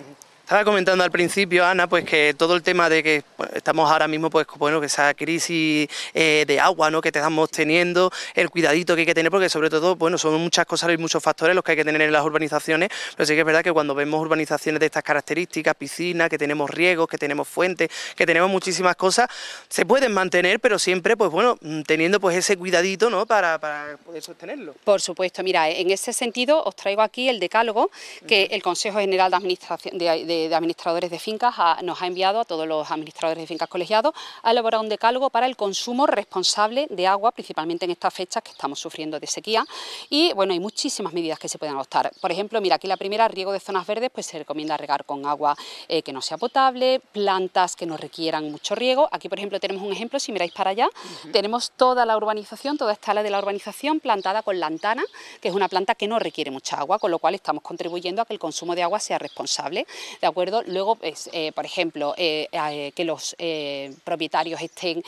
Estaba comentando al principio, Ana, pues que todo el tema de que pues, estamos ahora mismo, pues bueno, que esa crisis eh, de agua, ¿no? Que estamos teniendo, el cuidadito que hay que tener, porque sobre todo, bueno, son muchas cosas y muchos factores los que hay que tener en las urbanizaciones, pero sí que es verdad que cuando vemos urbanizaciones de estas características, piscinas, que tenemos riegos, que tenemos fuentes, que tenemos muchísimas cosas, se pueden mantener, pero siempre, pues bueno, mm, teniendo pues ese cuidadito, ¿no? Para, poder sostenerlo. Por supuesto, mira, en ese sentido os traigo aquí el decálogo que el Consejo General de Administración de de, Administradores de Fincas nos ha enviado a todos los administradores de fincas colegiados a elaborar un decálogo para el consumo responsable de agua, principalmente en estas fechas que estamos sufriendo de sequía. Y bueno, hay muchísimas medidas que se pueden adoptar. Por ejemplo, mira, aquí la primera, riego de zonas verdes, pues se recomienda regar con agua eh, que no sea potable, plantas que no requieran mucho riego. Aquí, por ejemplo, tenemos un ejemplo, si miráis para allá, tenemos toda la urbanización, toda esta ala de la urbanización plantada con lantana, que es una planta que no requiere mucha agua, con lo cual estamos contribuyendo a que el consumo de agua sea responsable. ¿de acuerdo? Luego, pues, eh, por ejemplo, eh, eh, que los propietarios estén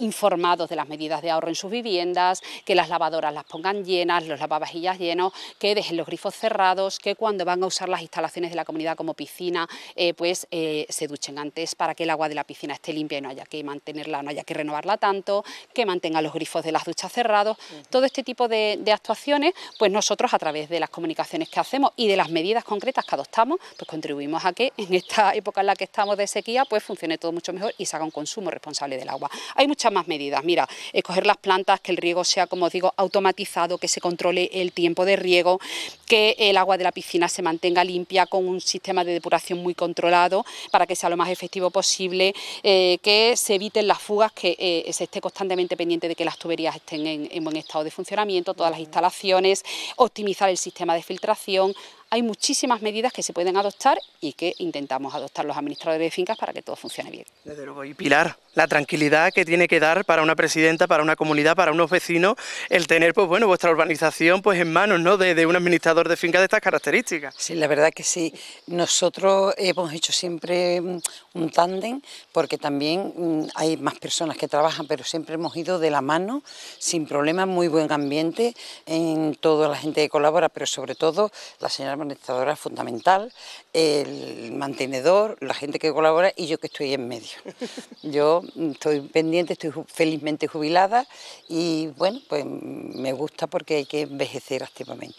informados de las medidas de ahorro en sus viviendas, que las lavadoras las pongan llenas, los lavavajillas llenos, que dejen los grifos cerrados, que cuando van a usar las instalaciones de la comunidad como piscina, pues se duchen antes para que el agua de la piscina esté limpia y no haya que mantenerla, no haya que renovarla tanto, que mantengan los grifos de las duchas cerrados, todo este tipo de actuaciones, pues nosotros a través de las comunicaciones que hacemos y de las medidas concretas que adoptamos, pues contribuimos a que en esta época en la que estamos de sequía, pues funcione todo mucho mejor y se haga un consumo responsable del agua. Hay muchas más medidas, mira, escoger eh, las plantas, que el riego sea, como digo, automatizado, que se controle el tiempo de riego, que el agua de la piscina se mantenga limpia con un sistema de depuración muy controlado para que sea lo más efectivo posible, eh, que se eviten las fugas, que eh, se esté constantemente pendiente de que las tuberías estén en buen estado de funcionamiento, todas las instalaciones, optimizar el sistema de filtración, hay muchísimas medidas que se pueden adoptar y que intentamos adoptar los administradores de fincas para que todo funcione bien. Desde luego, y Pilar, la tranquilidad que tiene que dar para una presidenta, para una comunidad, para unos vecinos, el tener pues bueno vuestra urbanización pues en manos ¿no? de, un administrador de fincas de estas características. Sí, la verdad que sí. Nosotros hemos hecho siempre un tándem porque también mm, hay más personas que trabajan, pero siempre hemos ido de la mano, sin problemas, muy buen ambiente en toda la gente que colabora, pero sobre todo la señora administradora fundamental, el mantenedor, la gente que colabora y yo que estoy en medio. Yo estoy pendiente, estoy felizmente jubilada y bueno, pues me gusta porque hay que envejecer activamente.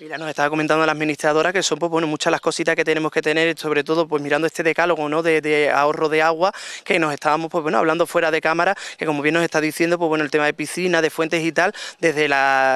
Mira, nos estaba comentando la administradora que son pues, bueno, muchas las cositas que tenemos que tener, sobre todo pues mirando este decálogo ¿no? de, ahorro de agua, que nos estábamos pues bueno, hablando fuera de cámara, que como bien nos está diciendo, pues bueno, el tema de piscina, de fuentes y tal, desde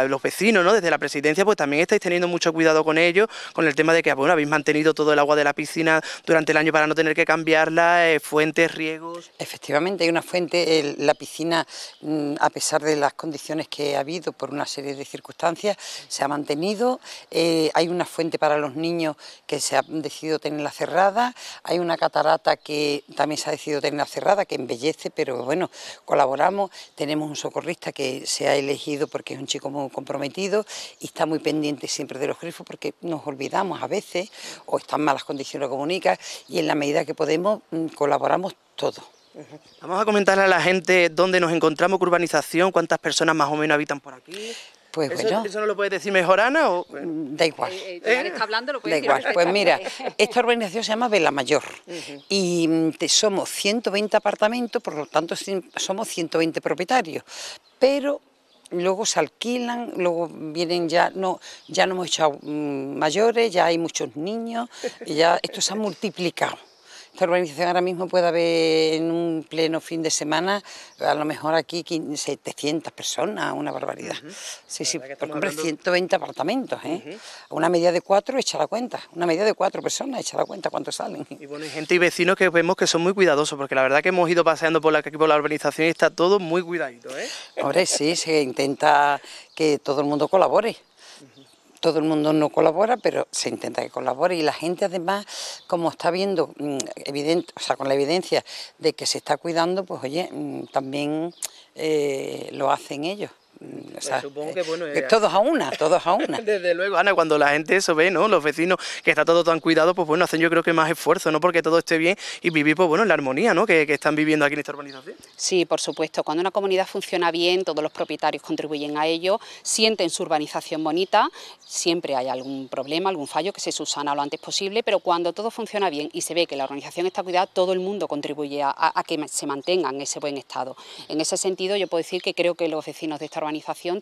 los vecinos, Desde la presidencia, pues también estáis teniendo mucho cuidado con ellos con el tema de que ah, habéis mantenido todo el agua de la piscina durante el año para no tener que cambiarla, eh, fuentes, riegos. Efectivamente, hay una fuente, la piscina, mm, a pesar de las condiciones que ha habido por una serie de circunstancias, se ha mantenido. Eh, hay una fuente para los niños que se ha decidido tenerla cerrada. Hay una catarata que también se ha decidido tenerla cerrada, que embellece, pero bueno, colaboramos. Tenemos un socorrista que se ha elegido porque es un chico muy comprometido y está muy pendiente siempre de los grifos porque nos olvidamos a veces o están malas condiciones comunicas y en la medida que podemos mm, colaboramos todos. Vamos a comentarle a la gente dónde nos encontramos, con urbanización, cuántas personas más o menos habitan por aquí. Pues bueno, ¿Eso no lo puedes decir mejor, Ana? O... Mm, da igual. Eh, eh, da igual. Pues mira, esta urbanización se llama Vela Mayor y mm, somos 120 apartamentos, por lo tanto somos 120 propietarios. Pero luego se alquilan, luego vienen ya, no, ya no hemos hecho mm, mayores, ya hay muchos niños, ya esto se ha multiplicado esta urbanización ahora mismo puede haber en un pleno fin de semana, a lo mejor aquí 700 personas, una barbaridad. Sí, sí, por hombre, 120 apartamentos, ¿eh? Una media de cuatro, echa la cuenta, una media de cuatro personas, echa la cuenta cuánto salen. Y bueno, hay gente y vecinos que vemos que son muy cuidadosos, porque la verdad que hemos ido paseando por la, por la urbanización y está todo muy cuidadito, ¿eh? Hombre, sí, se intenta que todo el mundo colabore todo el mundo no colabora, pero se intenta que colabore y la gente además, como está viendo, mm, evidente, o sea, con la evidencia de que se está cuidando, pues oye, mm, también eh, lo hacen ellos. Mm, pues supongo eh, que bueno, todos a una, todos a una. Desde luego, Ana, cuando la gente eso ve, ¿no? Los vecinos, que está todo tan cuidado, pues bueno, hacen yo creo que más esfuerzo, ¿no? Porque todo esté bien y vivir, pues bueno, en la armonía, Que, están viviendo aquí en esta urbanización. Sí, por supuesto. Cuando una comunidad funciona bien, todos los propietarios contribuyen a ello, sienten su urbanización bonita, siempre hay algún problema, algún fallo que se subsana lo antes posible, pero cuando todo funciona bien y se ve que la organización está cuidada, todo el mundo contribuye a, a que se mantenga en ese buen estado. En ese sentido, yo puedo decir que creo que los vecinos de esta urbanización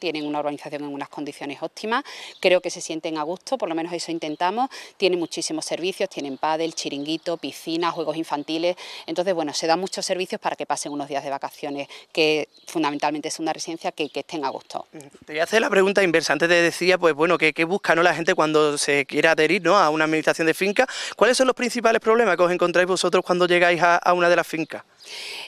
tienen una urbanización en unas condiciones óptimas, creo que se sienten a gusto, por lo menos eso intentamos, tienen muchísimos servicios, tienen pádel, chiringuito, piscina, juegos infantiles, entonces bueno, se dan muchos servicios para que pasen unos días de vacaciones, que fundamentalmente es una residencia que, estén a gusto. Te voy a hacer la pregunta inversa, antes te decía, pues bueno, ¿qué, busca la gente cuando se quiere adherir ¿no? a una administración de finca? ¿Cuáles son los principales problemas que os encontráis vosotros cuando llegáis a una de las fincas?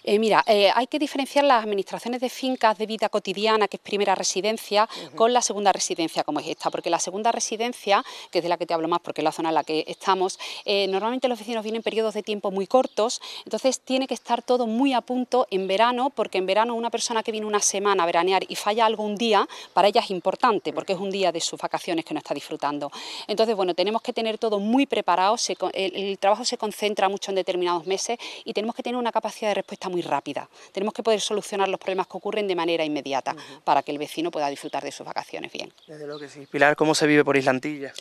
Eh, mira, eh, hay que diferenciar las administraciones de fincas de vida cotidiana, que es primera residencia, con la segunda residencia, como es esta, porque la segunda residencia, que es de la que te hablo más porque es la zona en la que estamos, eh, normalmente los vecinos vienen periodos de tiempo muy cortos, entonces tiene que estar todo muy a punto en verano, porque en verano una persona que viene una semana a veranear y falla algún día, para ella es importante, porque es un día de sus vacaciones que no está disfrutando. Entonces, bueno, tenemos que tener todo muy preparado, el, el trabajo se concentra mucho en determinados meses y tenemos que tener una capacidad respuesta muy rápida. Tenemos que poder solucionar los problemas que ocurren de manera inmediata para que el vecino pueda disfrutar de sus vacaciones bien. Desde lo que sí. Pilar, ¿cómo se vive por Islantilla?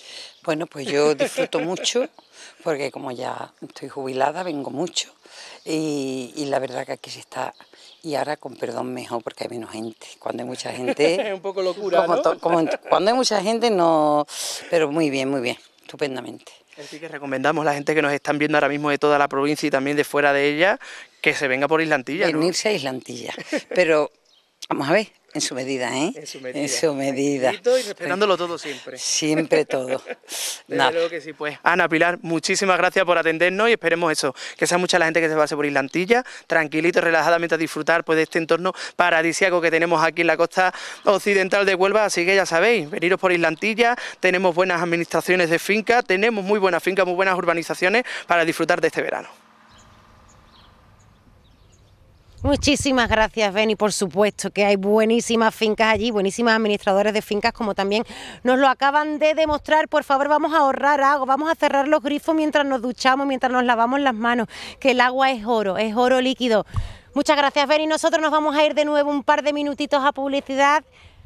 Bueno, pues yo disfruto mucho porque como ya estoy jubilada, vengo mucho y, la verdad que aquí se está y ahora con perdón mejor porque hay menos gente. Cuando hay mucha gente... es un poco locura, Cuando hay mucha gente no... Pero muy bien, muy bien, estupendamente. Así que recomendamos a la gente que nos están viendo ahora mismo de toda la provincia y también de fuera de ella que se venga por Islantilla. Venirse a Islantilla. Pero vamos a ver, en su medida, ¿eh? En su medida. En su Y respetándolo todo siempre. Siempre todo. Desde que sí, pues. Ana Pilar, muchísimas gracias por atendernos y esperemos eso, que sea mucha la gente que se pase por Islantilla, tranquilito, relajadamente a disfrutar pues, de este entorno paradisíaco que tenemos aquí en la costa occidental de Huelva. Así que ya sabéis, veniros por Islantilla, tenemos buenas administraciones de finca, tenemos muy buenas fincas, muy buenas urbanizaciones para disfrutar de este verano. Muchísimas gracias, Beni. Por supuesto que hay buenísimas fincas allí, buenísimas administradores de fincas, como también nos lo acaban de demostrar. Por favor, vamos a ahorrar agua, vamos a cerrar los grifos mientras nos duchamos, mientras nos lavamos las manos, que el agua es oro, es oro líquido. Muchas gracias, Beni. Nosotros nos vamos a ir de nuevo un par de minutitos a publicidad.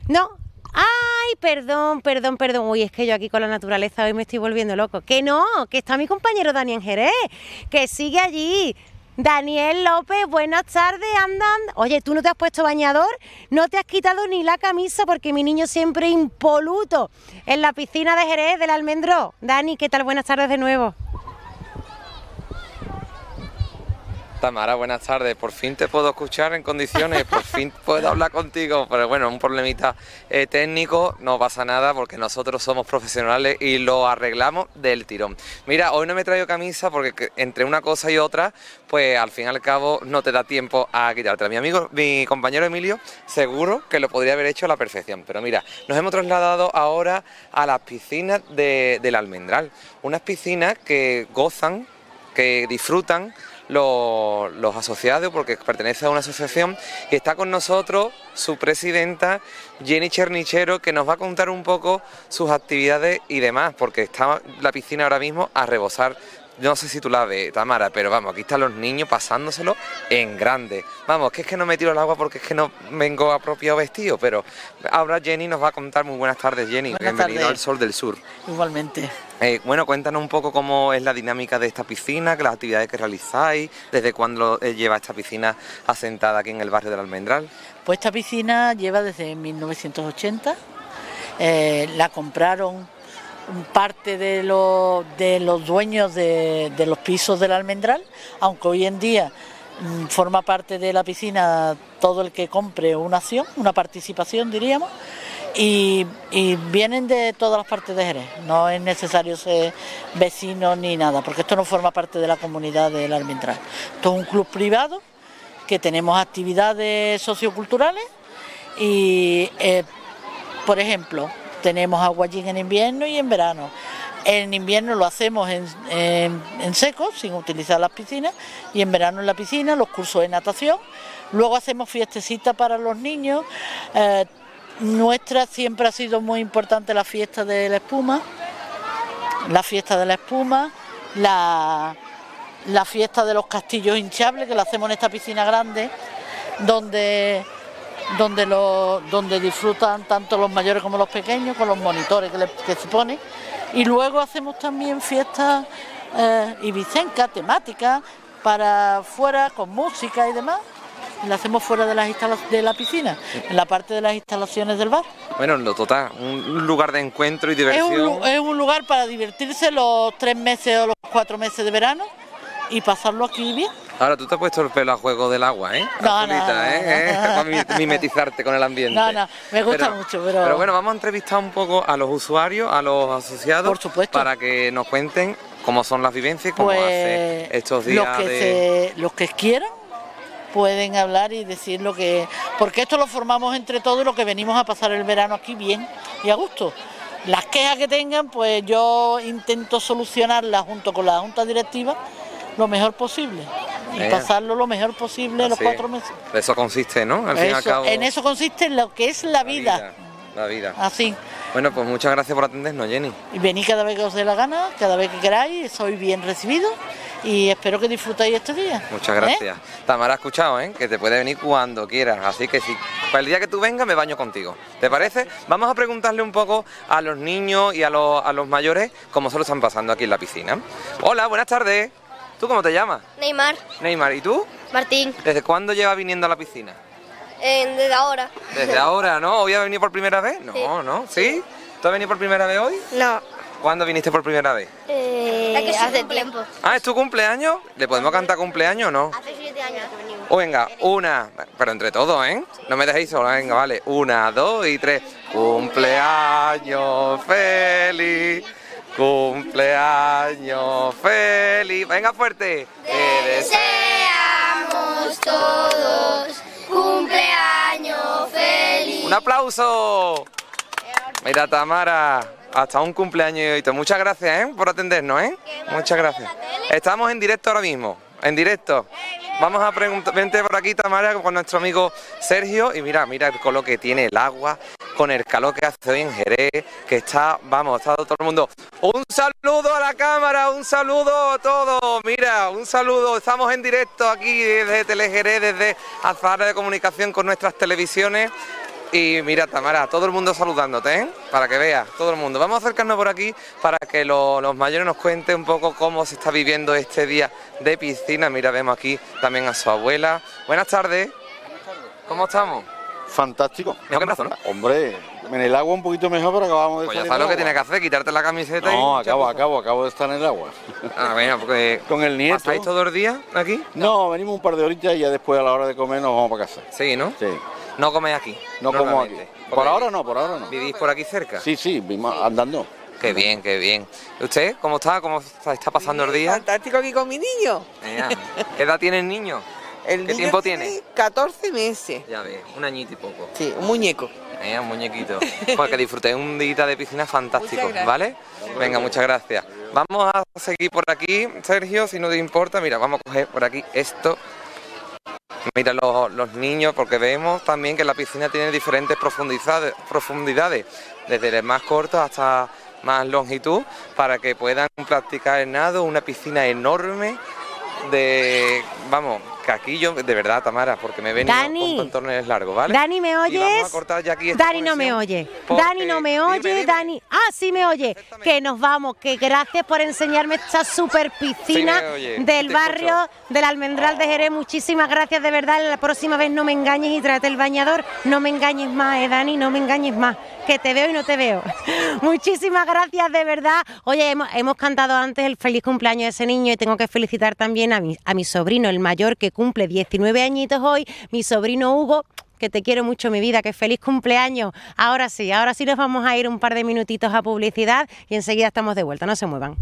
No, ¡Ay, perdón, perdón, perdón! Uy, es que yo aquí con la naturaleza hoy me estoy volviendo loco. Que no, que está mi compañero Daniel Jerez, que sigue allí Daniel López, buenas tardes, andan. Oye, tú no te has puesto bañador, no te has quitado ni la camisa porque mi niño siempre impoluto en la piscina de Jerez del Almendro. Dani, ¿qué tal? Buenas tardes de nuevo. Tamara, buenas tardes. Por fin te puedo escuchar en condiciones, por fin puedo hablar contigo. Pero bueno, un problemita eh, técnico, no pasa nada porque nosotros somos profesionales y lo arreglamos del tirón. Mira, hoy no me he camisa porque entre una cosa y otra, pues al fin y al cabo no te da tiempo a quitártela. Mi amigo, mi compañero Emilio, seguro que lo podría haber hecho a la perfección. Pero mira, nos hemos trasladado ahora a las piscinas del Almendral. Unas piscinas que gozan, que disfrutan los, asociados, porque pertenece a una asociación, y está con nosotros su presidenta, Jenny Chernichero, que nos va a contar un poco sus actividades y demás, porque está la piscina ahora mismo a rebosar no sé si tú la ves, Tamara, pero vamos, aquí están los niños pasándoselo en grande. Vamos, que es que no me tiro el agua porque es que no vengo a propio vestido, pero ahora Jenny nos va a contar. Muy buenas tardes, Jenny. Buenas Bienvenido al Sol del Sur. Igualmente. Eh, bueno, cuéntanos un poco cómo es la dinámica de esta piscina, las actividades que realizáis, desde cuándo eh, lleva esta piscina asentada aquí en el barrio del Almendral. Pues esta piscina lleva desde 1980. Eh, la compraron parte de, los dueños de, los pisos del almendral, aunque hoy en día mm, forma parte de la piscina todo el que compre una acción, una participación diríamos, y, vienen de todas las partes de Jerez, no es necesario ser vecino ni nada, porque esto no forma parte de la comunidad del almendral. Esto es un club privado que tenemos actividades socioculturales y, eh, por ejemplo, tenemos agua allí en invierno y en verano. En invierno lo hacemos en, en, seco, sin utilizar las piscinas, y en verano en la piscina, los cursos de natación. Luego hacemos fiestecitas para los niños. Eh, nuestra siempre ha sido muy importante la fiesta de la espuma, la fiesta de la espuma, la, la fiesta de los castillos hinchables, que lo hacemos en esta piscina grande, donde donde, lo, donde disfrutan tanto los mayores como los pequeños, con los monitores que, le, se ponen. Y luego hacemos también fiestas y eh, ibicencas, temáticas, para fuera, con música y demás. Y la hacemos fuera de, las de la piscina, en la parte de las instalaciones del bar. Bueno, en lo total, un lugar de encuentro y diversión. es un lugar para divertirse los tres meses o los cuatro meses de verano y pasarlo aquí bien. Ahora tú te has puesto el pelo a juego del agua, ¿eh? No, ¿eh? mimetizarte con el ambiente. No, no, me gusta mucho, pero... Pero bueno, vamos a entrevistar un poco a los usuarios, a los asociados... Para que nos cuenten cómo son las vivencias y cómo pues, hace estos días los que, los que quieran pueden hablar y decir lo que... Porque esto lo formamos entre todos lo que venimos a pasar el verano aquí bien y a gusto. Las quejas que tengan, pues yo intento solucionarlas junto con la Junta Directiva lo mejor posible. Y pasarlo lo mejor posible los cuatro meses. Eso consiste, ¿no? Al fin En eso consiste lo que es la, vida. La vida. Así. Bueno, pues muchas gracias por atendernos, Jenny. Y venid cada vez que os dé la gana, cada vez que queráis, Soy bien recibido y espero que disfrutéis este día. Muchas ¿Eh? gracias. Tamara ha escuchado, ¿eh? que te puede venir cuando quieras, así que si para el día que tú vengas me baño contigo. ¿Te parece? Vamos a preguntarle un poco a los niños y a los, a los mayores cómo se lo están pasando aquí en la piscina. Hola, buenas tardes. ¿Tú cómo te llamas? Neymar. Neymar, ¿y tú? Martín. ¿Desde cuándo lleva viniendo a la piscina? Eh, desde ahora. ¿Desde ahora, no? ¿Hoy ha venido por primera vez? No, no. ¿Sí? ¿Tú has venido por primera vez hoy? No. ¿Cuándo viniste por primera vez? Eh, hace tiempo. Ah, ¿es tu cumpleaños? ¿Le podemos cantar cumpleaños o no? Hace siete años que venimos. Oh, venga, una, pero entre todos, ¿eh? No me dejéis sola, venga, vale. Una, dos y tres. Cumpleaños feliz. Cumpleaños feliz. Venga fuerte. Te deseamos todos cumpleaños feliz. Un aplauso. Mira Tamara, hasta un cumpleaños y Muchas gracias ¿eh? por atendernos, ¿eh? Muchas gracias. Estamos en directo ahora mismo, en directo. Vamos a preguntar, por aquí Tamara con nuestro amigo Sergio y mira, mira el color que tiene el agua, con el calor que hace hoy en Jerez, que está, vamos, está todo el mundo. Un saludo a la cámara, un saludo a todos, mira, un saludo, estamos en directo aquí desde Telejerez, desde Azahara de Comunicación con nuestras televisiones y mira, Tamara, todo el mundo saludándote, ¿eh? Para que veas, todo el mundo. Vamos a acercarnos por aquí para que los mayores nos cuenten un poco cómo se está viviendo este día de piscina. Mira, vemos aquí también a su abuela. Buenas tardes. ¿Cómo estamos? Fantástico. Hombre, en el agua un poquito mejor, pero acabamos de pues ya sabes lo que tienes que hacer, quitarte la camiseta y... No, acabo, acabo, acabo de estar en el agua. Ah, venga, porque... Con el nieto. ¿Pasáis todo el día aquí? No, venimos un par de horitas y ya después a la hora de comer nos vamos para casa. Sí, ¿no? Sí. No comes aquí. No como aquí. Por ahora no, por ahora no. ¿Vivís por aquí cerca? Sí, sí, andando. Qué bien, qué bien. ¿Usted cómo está? ¿Cómo está pasando el día? Fantástico aquí con mi niño. ¿Qué edad tiene el niño? El ¿Qué tiempo tiene? 14 meses. Ya ves, un añito y poco. Sí, un muñeco. un muñequito. Pues que disfrutéis un día de piscina fantástico, ¿vale? Venga, muchas gracias. Vamos a seguir por aquí, Sergio, si no te importa. Mira, vamos a coger por aquí esto mira los, niños, porque vemos también que la piscina tiene diferentes profundidades, profundidades desde las más cortas hasta más longitud, para que puedan practicar el nado, una piscina enorme de, vamos, caquillo aquí yo, de verdad, Tamara, porque me ven con pantalones largos, ¿vale? Dani, ¿me oyes? Dani no me oye. Dani no me oye, Dani. Ah, sí me oye. Que nos vamos, que gracias por enseñarme esta super piscina del barrio del Almendral de Jerez. Muchísimas gracias, de verdad. La próxima vez no me engañes y trate el bañador. No me engañes más, eh, Dani, no me engañes más. Que te veo y no te veo. Muchísimas gracias, de verdad. Oye, hemos, cantado antes el feliz cumpleaños de ese niño y tengo que felicitar también a mi, a mi sobrino, el mayor, que cumple 19 añitos hoy, mi sobrino Hugo que te quiero mucho mi vida, que feliz cumpleaños. Ahora sí, ahora sí nos vamos a ir un par de minutitos a publicidad y enseguida estamos de vuelta, no se muevan.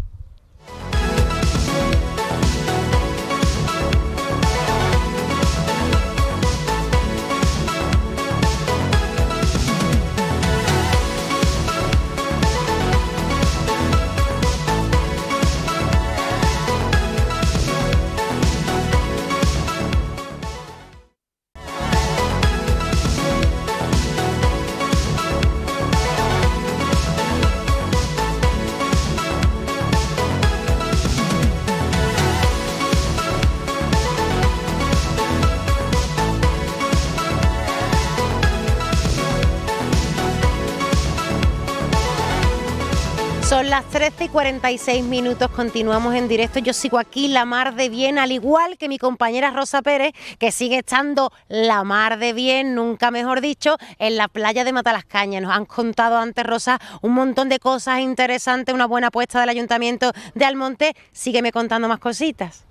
las 13 y 46 minutos, continuamos en directo. Yo sigo aquí la mar de bien, al igual que mi compañera Rosa Pérez, que sigue estando la mar de bien, nunca mejor dicho, en la playa de Matalascaña. Nos han contado antes, Rosa, un montón de cosas interesantes, una buena apuesta del Ayuntamiento de Almonte. Sígueme contando más cositas.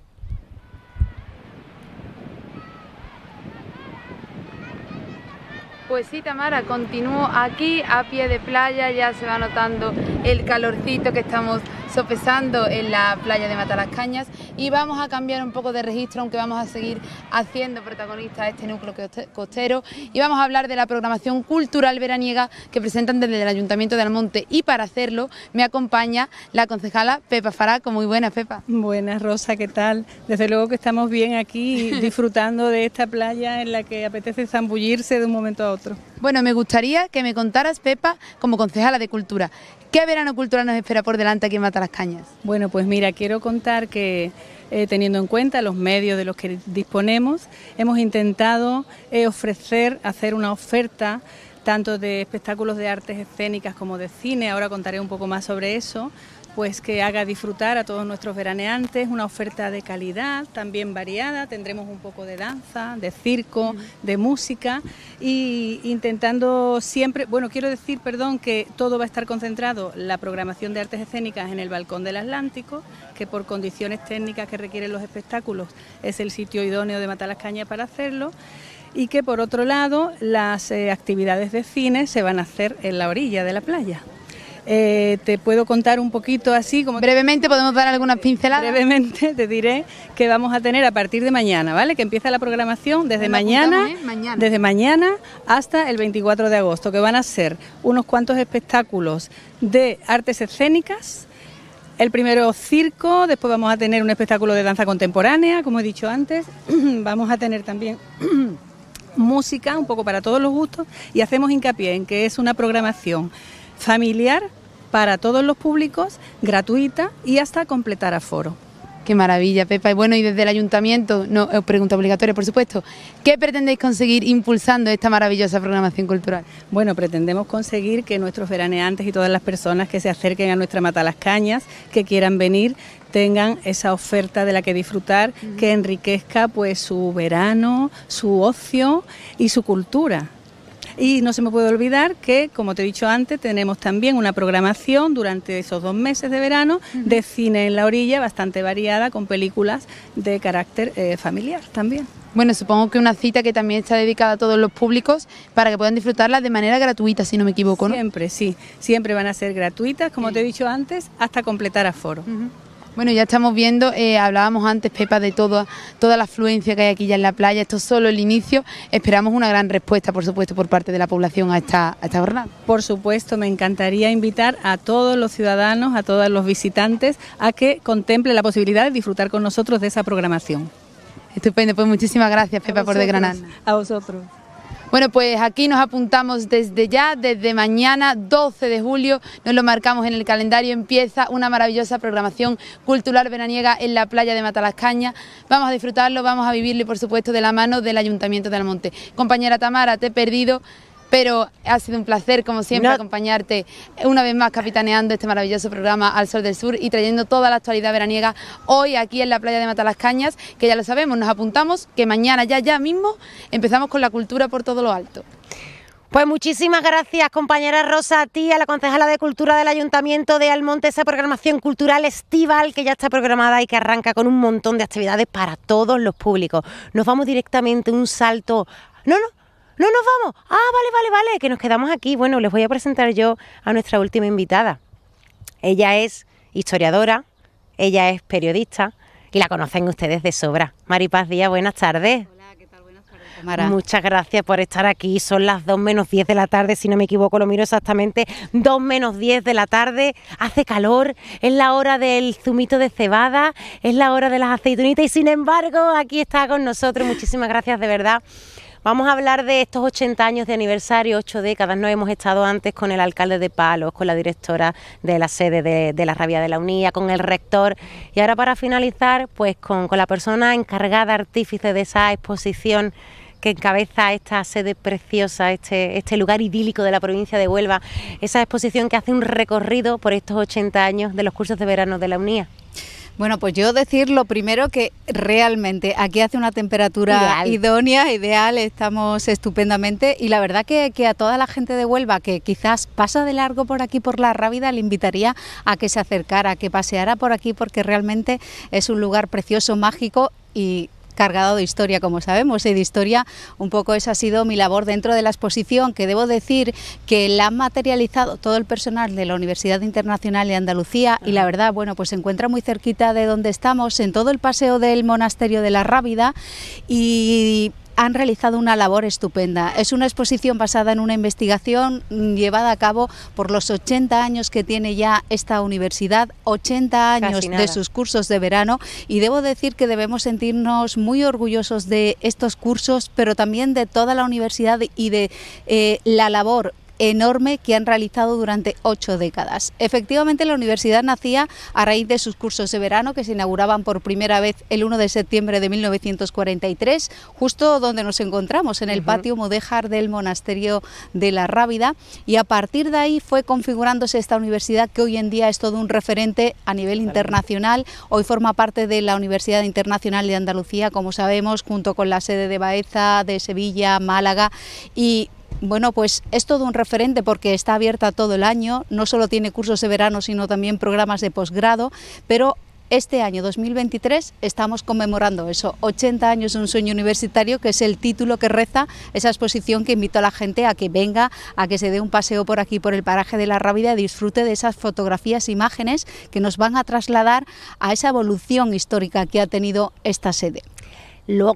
Pues sí, Tamara, continúo aquí a pie de playa, ya se va notando el calorcito que estamos sopesando en la playa de Matalascañas y vamos a cambiar un poco de registro, aunque vamos a seguir haciendo protagonista este núcleo costero y vamos a hablar de la programación cultural veraniega que presentan desde el Ayuntamiento de Almonte y para hacerlo me acompaña la concejala Pepa Faraco. Muy buenas, Pepa. Buenas, Rosa, ¿qué tal? Desde luego que estamos bien aquí disfrutando de esta playa en la que apetece zambullirse de un momento a otro. Bueno, me gustaría que me contaras, Pepa, como concejala de Cultura, ¿qué verano cultural nos espera por delante aquí en Cañas. Bueno, pues mira, quiero contar que... Eh, teniendo en cuenta los medios de los que disponemos, hemos intentado eh, ofrecer, hacer una oferta tanto de espectáculos de artes escénicas como de cine, ahora contaré un poco más sobre eso, pues que haga disfrutar a todos nuestros veraneantes, una oferta de calidad, también variada, tendremos un poco de danza, de circo, de música y intentando siempre, bueno, quiero decir, perdón, que todo va a estar concentrado la programación de artes escénicas en el balcón del Atlántico, que por condiciones técnicas que requieren los espectáculos es el sitio idóneo de Matalascaña para hacerlo y que por otro lado las eh, actividades de cine se van a hacer en la orilla de la playa. Eh, te puedo contar un poquito así como... Brevemente podemos dar algunas pinceladas. Brevemente te diré que vamos a tener a partir de mañana, ¿vale? Que empieza la programación desde mañana, ¿eh? mañana, desde mañana hasta el 24 de agosto, que van a ser unos cuantos espectáculos de artes escénicas, el primero circo, después vamos a tener un espectáculo de danza contemporánea, como he dicho antes. vamos a tener también música, un poco para todos los gustos, y hacemos hincapié en que es una programación familiar para todos los públicos, gratuita y hasta completar aforo. Qué maravilla, Pepa. Y bueno, y desde el ayuntamiento, no, eh, pregunta obligatoria, por supuesto, ¿qué pretendéis conseguir impulsando esta maravillosa programación cultural? Bueno, pretendemos conseguir que nuestros veraneantes y todas las personas que se acerquen a nuestra Mata las Cañas, que quieran venir, tengan esa oferta de la que disfrutar, que enriquezca pues su verano, su ocio y su cultura. Y no se me puede olvidar que, como te he dicho antes, tenemos también una programación durante esos dos meses de verano de cine en la orilla bastante variada con películas de carácter eh, familiar también. Bueno, supongo que una cita que también está dedicada a todos los públicos para que puedan disfrutarla de manera gratuita, si no me equivoco, ¿no? Siempre, sí. Siempre van a ser gratuitas, como te he dicho antes, hasta completar aforo. Bueno, ya estamos viendo, eh, hablábamos antes, Pepa, de toda, toda la afluencia que hay aquí ya en la playa. Esto es solo el inicio. Esperamos una gran respuesta, por supuesto, por parte de la población a esta, a esta jornada. Por supuesto, me encantaría invitar a todos los ciudadanos, a todos los visitantes, a que contemplen la posibilidad de disfrutar con nosotros de esa programación. Estupendo, pues muchísimas gracias, Pepa, por desgranar. A vosotros. Bueno, pues aquí nos apuntamos desde ya, desde mañana 12 de julio, nos lo marcamos en el calendario, empieza una maravillosa programación cultural veraniega en la playa de Matalascaña. Vamos a disfrutarlo, vamos a vivirlo y por supuesto de la mano del Ayuntamiento de Almonte. Compañera Tamara, te he perdido pero ha sido un placer, como siempre, acompañarte una vez más capitaneando este maravilloso programa Al Sol del Sur y trayendo toda la actualidad veraniega hoy aquí en la playa de Matalascañas, que ya lo sabemos, nos apuntamos que mañana, ya, ya mismo, empezamos con la cultura por todo lo alto. Pues muchísimas gracias, compañera Rosa, a ti, a la concejala de Cultura del Ayuntamiento de Almonte, esa programación cultural estival que ya está programada y que arranca con un montón de actividades para todos los públicos. Nos vamos directamente un salto. No, no, no nos vamos, ah, vale, vale, vale, que nos quedamos aquí. Bueno, les voy a presentar yo a nuestra última invitada. Ella es historiadora, ella es periodista y la conocen ustedes de sobra. Maripaz Díaz, buenas tardes. Hola, ¿qué tal? Buenas tardes, Muchas gracias por estar aquí. Son las 2 menos 10 de la tarde, si no me equivoco, lo miro exactamente. 2 menos 10 de la tarde, hace calor, es la hora del zumito de cebada, es la hora de las aceitunitas y sin embargo aquí está con nosotros. Muchísimas gracias de verdad Vamos a hablar de estos 80 años de aniversario, ocho décadas. No hemos estado antes con el alcalde de Palos, con la directora de la sede de, la Rabia de la Unía, con el rector. Y ahora para finalizar, pues con, la persona encargada, artífice de esa exposición que encabeza esta sede preciosa, este, este, lugar idílico de la provincia de Huelva, esa exposición que hace un recorrido por estos 80 años de los cursos de verano de la Unía. Bueno, pues yo decir lo primero que realmente aquí hace una temperatura idónea, ideal, estamos estupendamente y la verdad que, a toda la gente de Huelva que quizás pasa de largo por aquí por la Rábida le invitaría a que se acercara, a que paseara por aquí porque realmente es un lugar precioso, mágico y cargado de historia, como sabemos, y de historia un poco esa ha sido mi labor dentro de la exposición, que debo decir que la ha materializado todo el personal de la Universidad Internacional de Andalucía y la verdad, bueno, pues se encuentra muy cerquita de donde estamos, en todo el paseo del Monasterio de la Rábida y han realizado una labor estupenda. Es una exposición basada en una investigación mm, llevada a cabo por los 80 años que tiene ya esta universidad, 80 años de sus cursos de verano y debo decir que debemos sentirnos muy orgullosos de estos cursos, pero también de toda la universidad y de eh, la labor enorme que han realizado durante ocho décadas. Efectivamente, la universidad nacía a raíz de sus cursos de verano que se inauguraban por primera vez el 1 de septiembre de 1943, justo donde nos encontramos, en el patio mudéjar del monasterio de la Rábida, y a partir de ahí fue configurándose esta universidad que hoy en día es todo un referente a nivel internacional. Hoy forma parte de la Universidad Internacional de Andalucía, como sabemos, junto con la sede de Baeza, de Sevilla, Málaga, y bueno, pues es todo un referente porque está abierta todo el año, no solo tiene cursos de verano, sino también programas de posgrado, pero este año 2023 estamos conmemorando eso, 80 años de un sueño universitario, que es el título que reza esa exposición que invito a la gente a que venga, a que se dé un paseo por aquí, por el paraje de la Rábida, disfrute de esas fotografías, imágenes que nos van a trasladar a esa evolución histórica que ha tenido esta sede.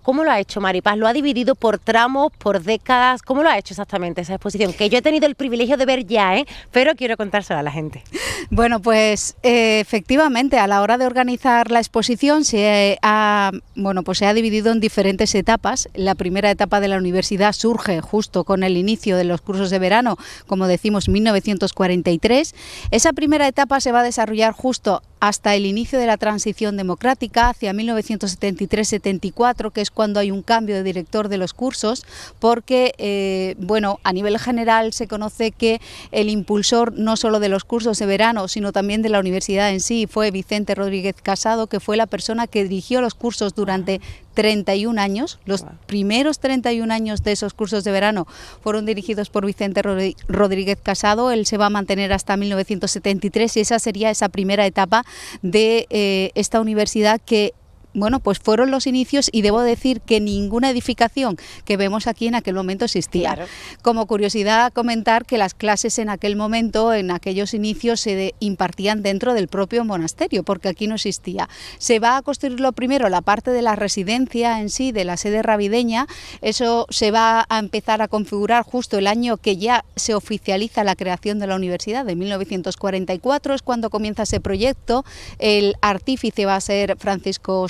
¿Cómo lo ha hecho Maripaz? ¿Lo ha dividido por tramos, por décadas? ¿Cómo lo ha hecho exactamente esa exposición? Que yo he tenido el privilegio de ver ya, ¿eh? pero quiero contársela a la gente. Bueno, pues eh, efectivamente, a la hora de organizar la exposición se ha, bueno, pues se ha dividido en diferentes etapas. La primera etapa de la universidad surge justo con el inicio de los cursos de verano, como decimos, 1943. Esa primera etapa se va a desarrollar justo hasta el inicio de la transición democrática, hacia 1973-74, que es cuando hay un cambio de director de los cursos, porque eh, bueno, a nivel general se conoce que el impulsor no solo de los cursos de verano, sino también de la universidad en sí, fue Vicente Rodríguez Casado, que fue la persona que dirigió los cursos durante 31 años. Los primeros 31 años de esos cursos de verano fueron dirigidos por Vicente Rodríguez Casado. Él se va a mantener hasta 1973 y esa sería esa primera etapa de eh, esta universidad que bueno, pues fueron los inicios y debo decir que ninguna edificación que vemos aquí en aquel momento existía. Como curiosidad, comentar que las clases en aquel momento, en aquellos inicios, se impartían dentro del propio monasterio, porque aquí no existía. Se va a construir lo primero la parte de la residencia en sí, de la sede ravideña... Eso se va a empezar a configurar justo el año que ya se oficializa la creación de la universidad, de 1944 es cuando comienza ese proyecto. El artífice va a ser Francisco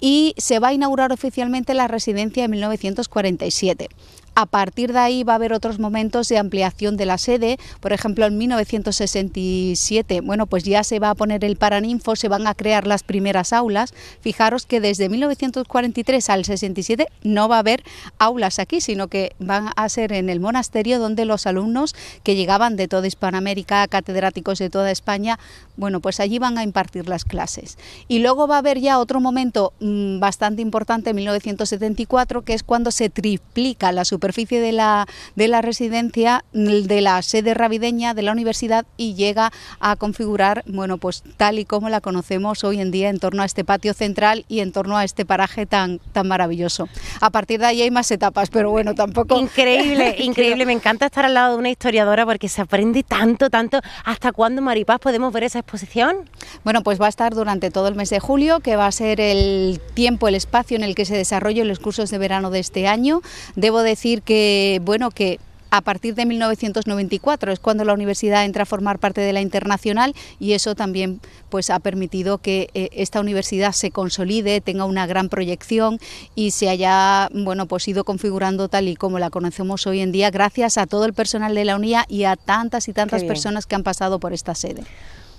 y se va a inaugurar oficialmente la residencia en 1947. A partir de ahí va a haber otros momentos de ampliación de la sede, por ejemplo en 1967, bueno pues ya se va a poner el Paraninfo, se van a crear las primeras aulas. Fijaros que desde 1943 al 67 no va a haber aulas aquí, sino que van a ser en el monasterio donde los alumnos que llegaban de toda Hispanoamérica, catedráticos de toda España, bueno pues allí van a impartir las clases. Y luego va a haber ya otro momento mm, bastante importante, en 1974, que es cuando se triplica la superficie superficie de la, de la residencia mm, de la sede ravideña de la universidad y llega a configurar, bueno, pues tal y como la conocemos hoy en día en torno a este patio central y en torno a este paraje tan, tan maravilloso. A partir de ahí hay más etapas, pero bueno, tampoco... Increíble, increíble, me encanta estar al lado de una historiadora porque se aprende tanto, tanto. ¿Hasta cuándo, Maripaz, podemos ver esa exposición? Bueno, pues va a estar durante todo el mes de julio, que va a ser el tiempo, el espacio en el que se desarrollan los cursos de verano de este año. Debo decir que, bueno, que a partir de 1994 es cuando la universidad entra a formar parte de la internacional y eso también pues ha permitido que eh, esta universidad se consolide, tenga una gran proyección y se haya bueno pues ido configurando tal y como la conocemos hoy en día gracias a todo el personal de la UNIA y a tantas y tantas personas que han pasado por esta sede.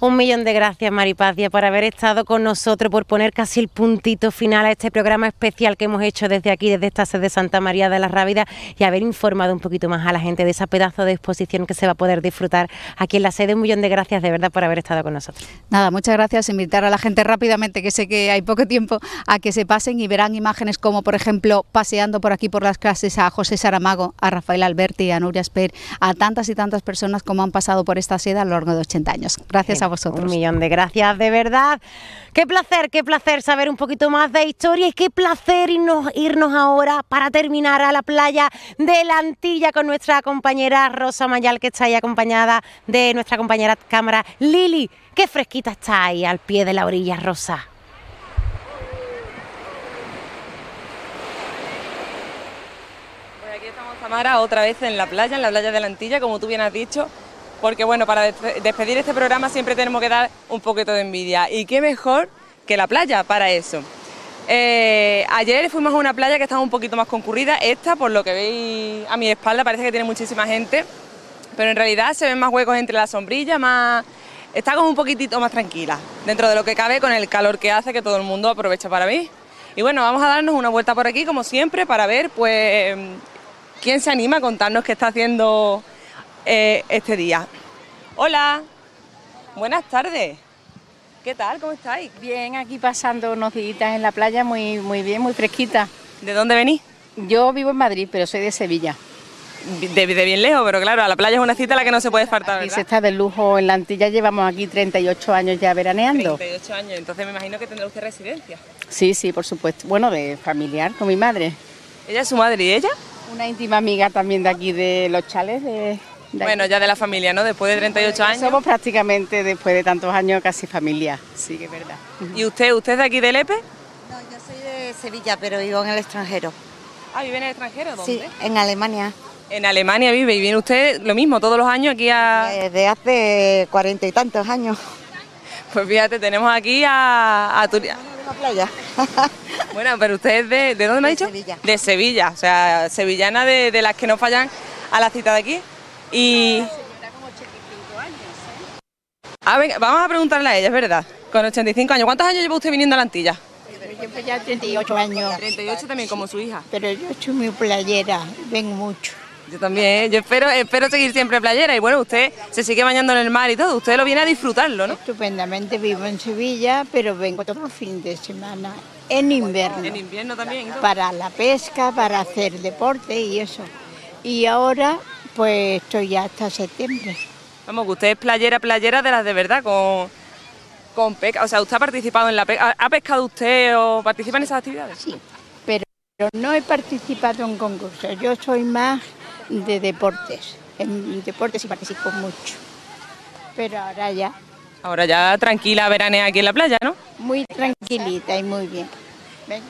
Un millón de gracias, Maripacia, por haber estado con nosotros, por poner casi el puntito final a este programa especial que hemos hecho desde aquí, desde esta sede de Santa María de la Rábida, y haber informado un poquito más a la gente de esa pedazo de exposición que se va a poder disfrutar aquí en la sede. Un millón de gracias, de verdad, por haber estado con nosotros. Nada, muchas gracias. Invitar a la gente rápidamente, que sé que hay poco tiempo, a que se pasen y verán imágenes como, por ejemplo, paseando por aquí por las clases a José Saramago, a Rafael Alberti, a Nuria Sper, a tantas y tantas personas como han pasado por esta sede a lo largo de 80 años. Gracias vosotros. Un millón de gracias, de verdad. Qué placer, qué placer saber un poquito más de historia y qué placer irnos, ahora para terminar a la playa de la Antilla con nuestra compañera Rosa Mayal, que está ahí acompañada de nuestra compañera cámara Lili. Qué fresquita está ahí al pie de la orilla, Rosa. Pues aquí estamos Tamara, otra vez en la playa, en la playa de la Antilla, como tú bien has dicho, porque bueno, para despedir este programa siempre tenemos que dar un poquito de envidia. ¿Y qué mejor que la playa para eso? Eh, ayer fuimos a una playa que estaba un poquito más concurrida, esta por lo que veis a mi espalda parece que tiene muchísima gente, pero en realidad se ven más huecos entre la sombrilla, más... está como un poquitito más tranquila, dentro de lo que cabe con el calor que hace que todo el mundo aprovecha para mí. Y bueno, vamos a darnos una vuelta por aquí como siempre para ver pues quién se anima a contarnos qué está haciendo eh, este día. Hola, buenas tardes. ¿Qué tal? ¿Cómo estáis? Bien, aquí pasando unos días en la playa, muy, muy bien, muy fresquita. ¿De dónde venís? Yo vivo en Madrid, pero soy de Sevilla. De, bien lejos, pero claro, a la playa es una cita a la que no se puede faltar. Y se está de lujo en la Antilla, llevamos aquí 38 años ya veraneando. 38 años, entonces me imagino que tendrá usted residencia. Sí, sí, por supuesto. Bueno, de familiar con mi madre. ¿Ella es su madre y ella? Una íntima amiga también de aquí, de Los Chales, de, bueno, ya de la familia, ¿no? Después de 38 años. Somos prácticamente, después de tantos años, casi familia, sí que es verdad. ¿Y usted, usted es de aquí de Lepe? No, yo soy de Sevilla, pero vivo en el extranjero. Ah, ¿vive en el extranjero? ¿Dónde? Sí, en Alemania. En Alemania vive y viene usted lo mismo todos los años aquí a... Desde eh, hace cuarenta y tantos años. Pues fíjate, tenemos aquí a... a playa. bueno, pero usted es de... ¿De dónde me ha dicho? Sevilla. De Sevilla, o sea, sevillana de, de las que no fallan a la cita de aquí. Y... vamos a preguntarle a ella, es verdad, con 85 años. ¿Cuántos años lleva usted viniendo a la Antilla? Yo ya 38 años. 38 también, como su hija. Pero yo soy muy playera, vengo mucho. Yo también, yo espero, espero seguir siempre playera y bueno, usted se sigue bañando en el mar y todo, usted lo viene a disfrutarlo, ¿no? Estupendamente vivo en Sevilla, pero vengo todos los fines de semana, en invierno. En invierno también. Para la pesca, para hacer deporte y eso. Y ahora pues estoy ya hasta septiembre. Vamos, que usted es playera, playera de las de verdad, con, con pesca. O sea, usted ha participado en la pesca. ¿Ha pescado usted o participa en esas actividades? Sí, pero, no he participado en concursos. Yo soy más de deportes. En deportes sí participo mucho. Pero ahora ya. Ahora ya tranquila veranea aquí en la playa, ¿no? Muy tranquilita y muy bien. Venga.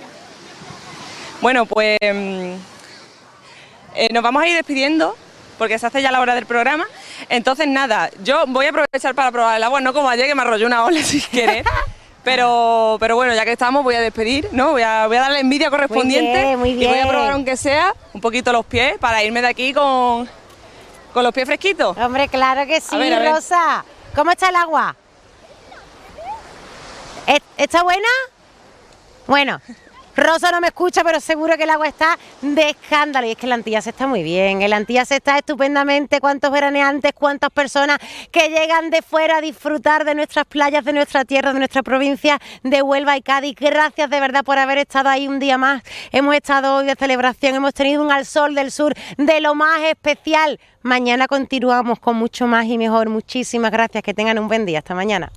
Bueno, pues mm, eh, nos vamos a ir despidiendo porque se hace ya la hora del programa. Entonces, nada, yo voy a aprovechar para probar el agua, no como ayer que me arrolló una ola si querer. Pero, pero bueno, ya que estamos, voy a despedir, ¿no? Voy a, darle envidia correspondiente. Y voy a probar, aunque sea, un poquito los pies para irme de aquí con, con los pies fresquitos. Hombre, claro que sí, Rosa. ¿Cómo está el agua? ¿E-, ¿Está buena? Bueno, Rosa no me escucha, pero seguro que el agua está de escándalo. Y es que el Antillas está muy bien, el Antillas está estupendamente. Cuántos veraneantes, cuántas personas que llegan de fuera a disfrutar de nuestras playas, de nuestra tierra, de nuestra provincia de Huelva y Cádiz. Gracias de verdad por haber estado ahí un día más. Hemos estado hoy de celebración, hemos tenido un al sol del sur de lo más especial. Mañana continuamos con mucho más y mejor. Muchísimas gracias. Que tengan un buen día. Hasta mañana.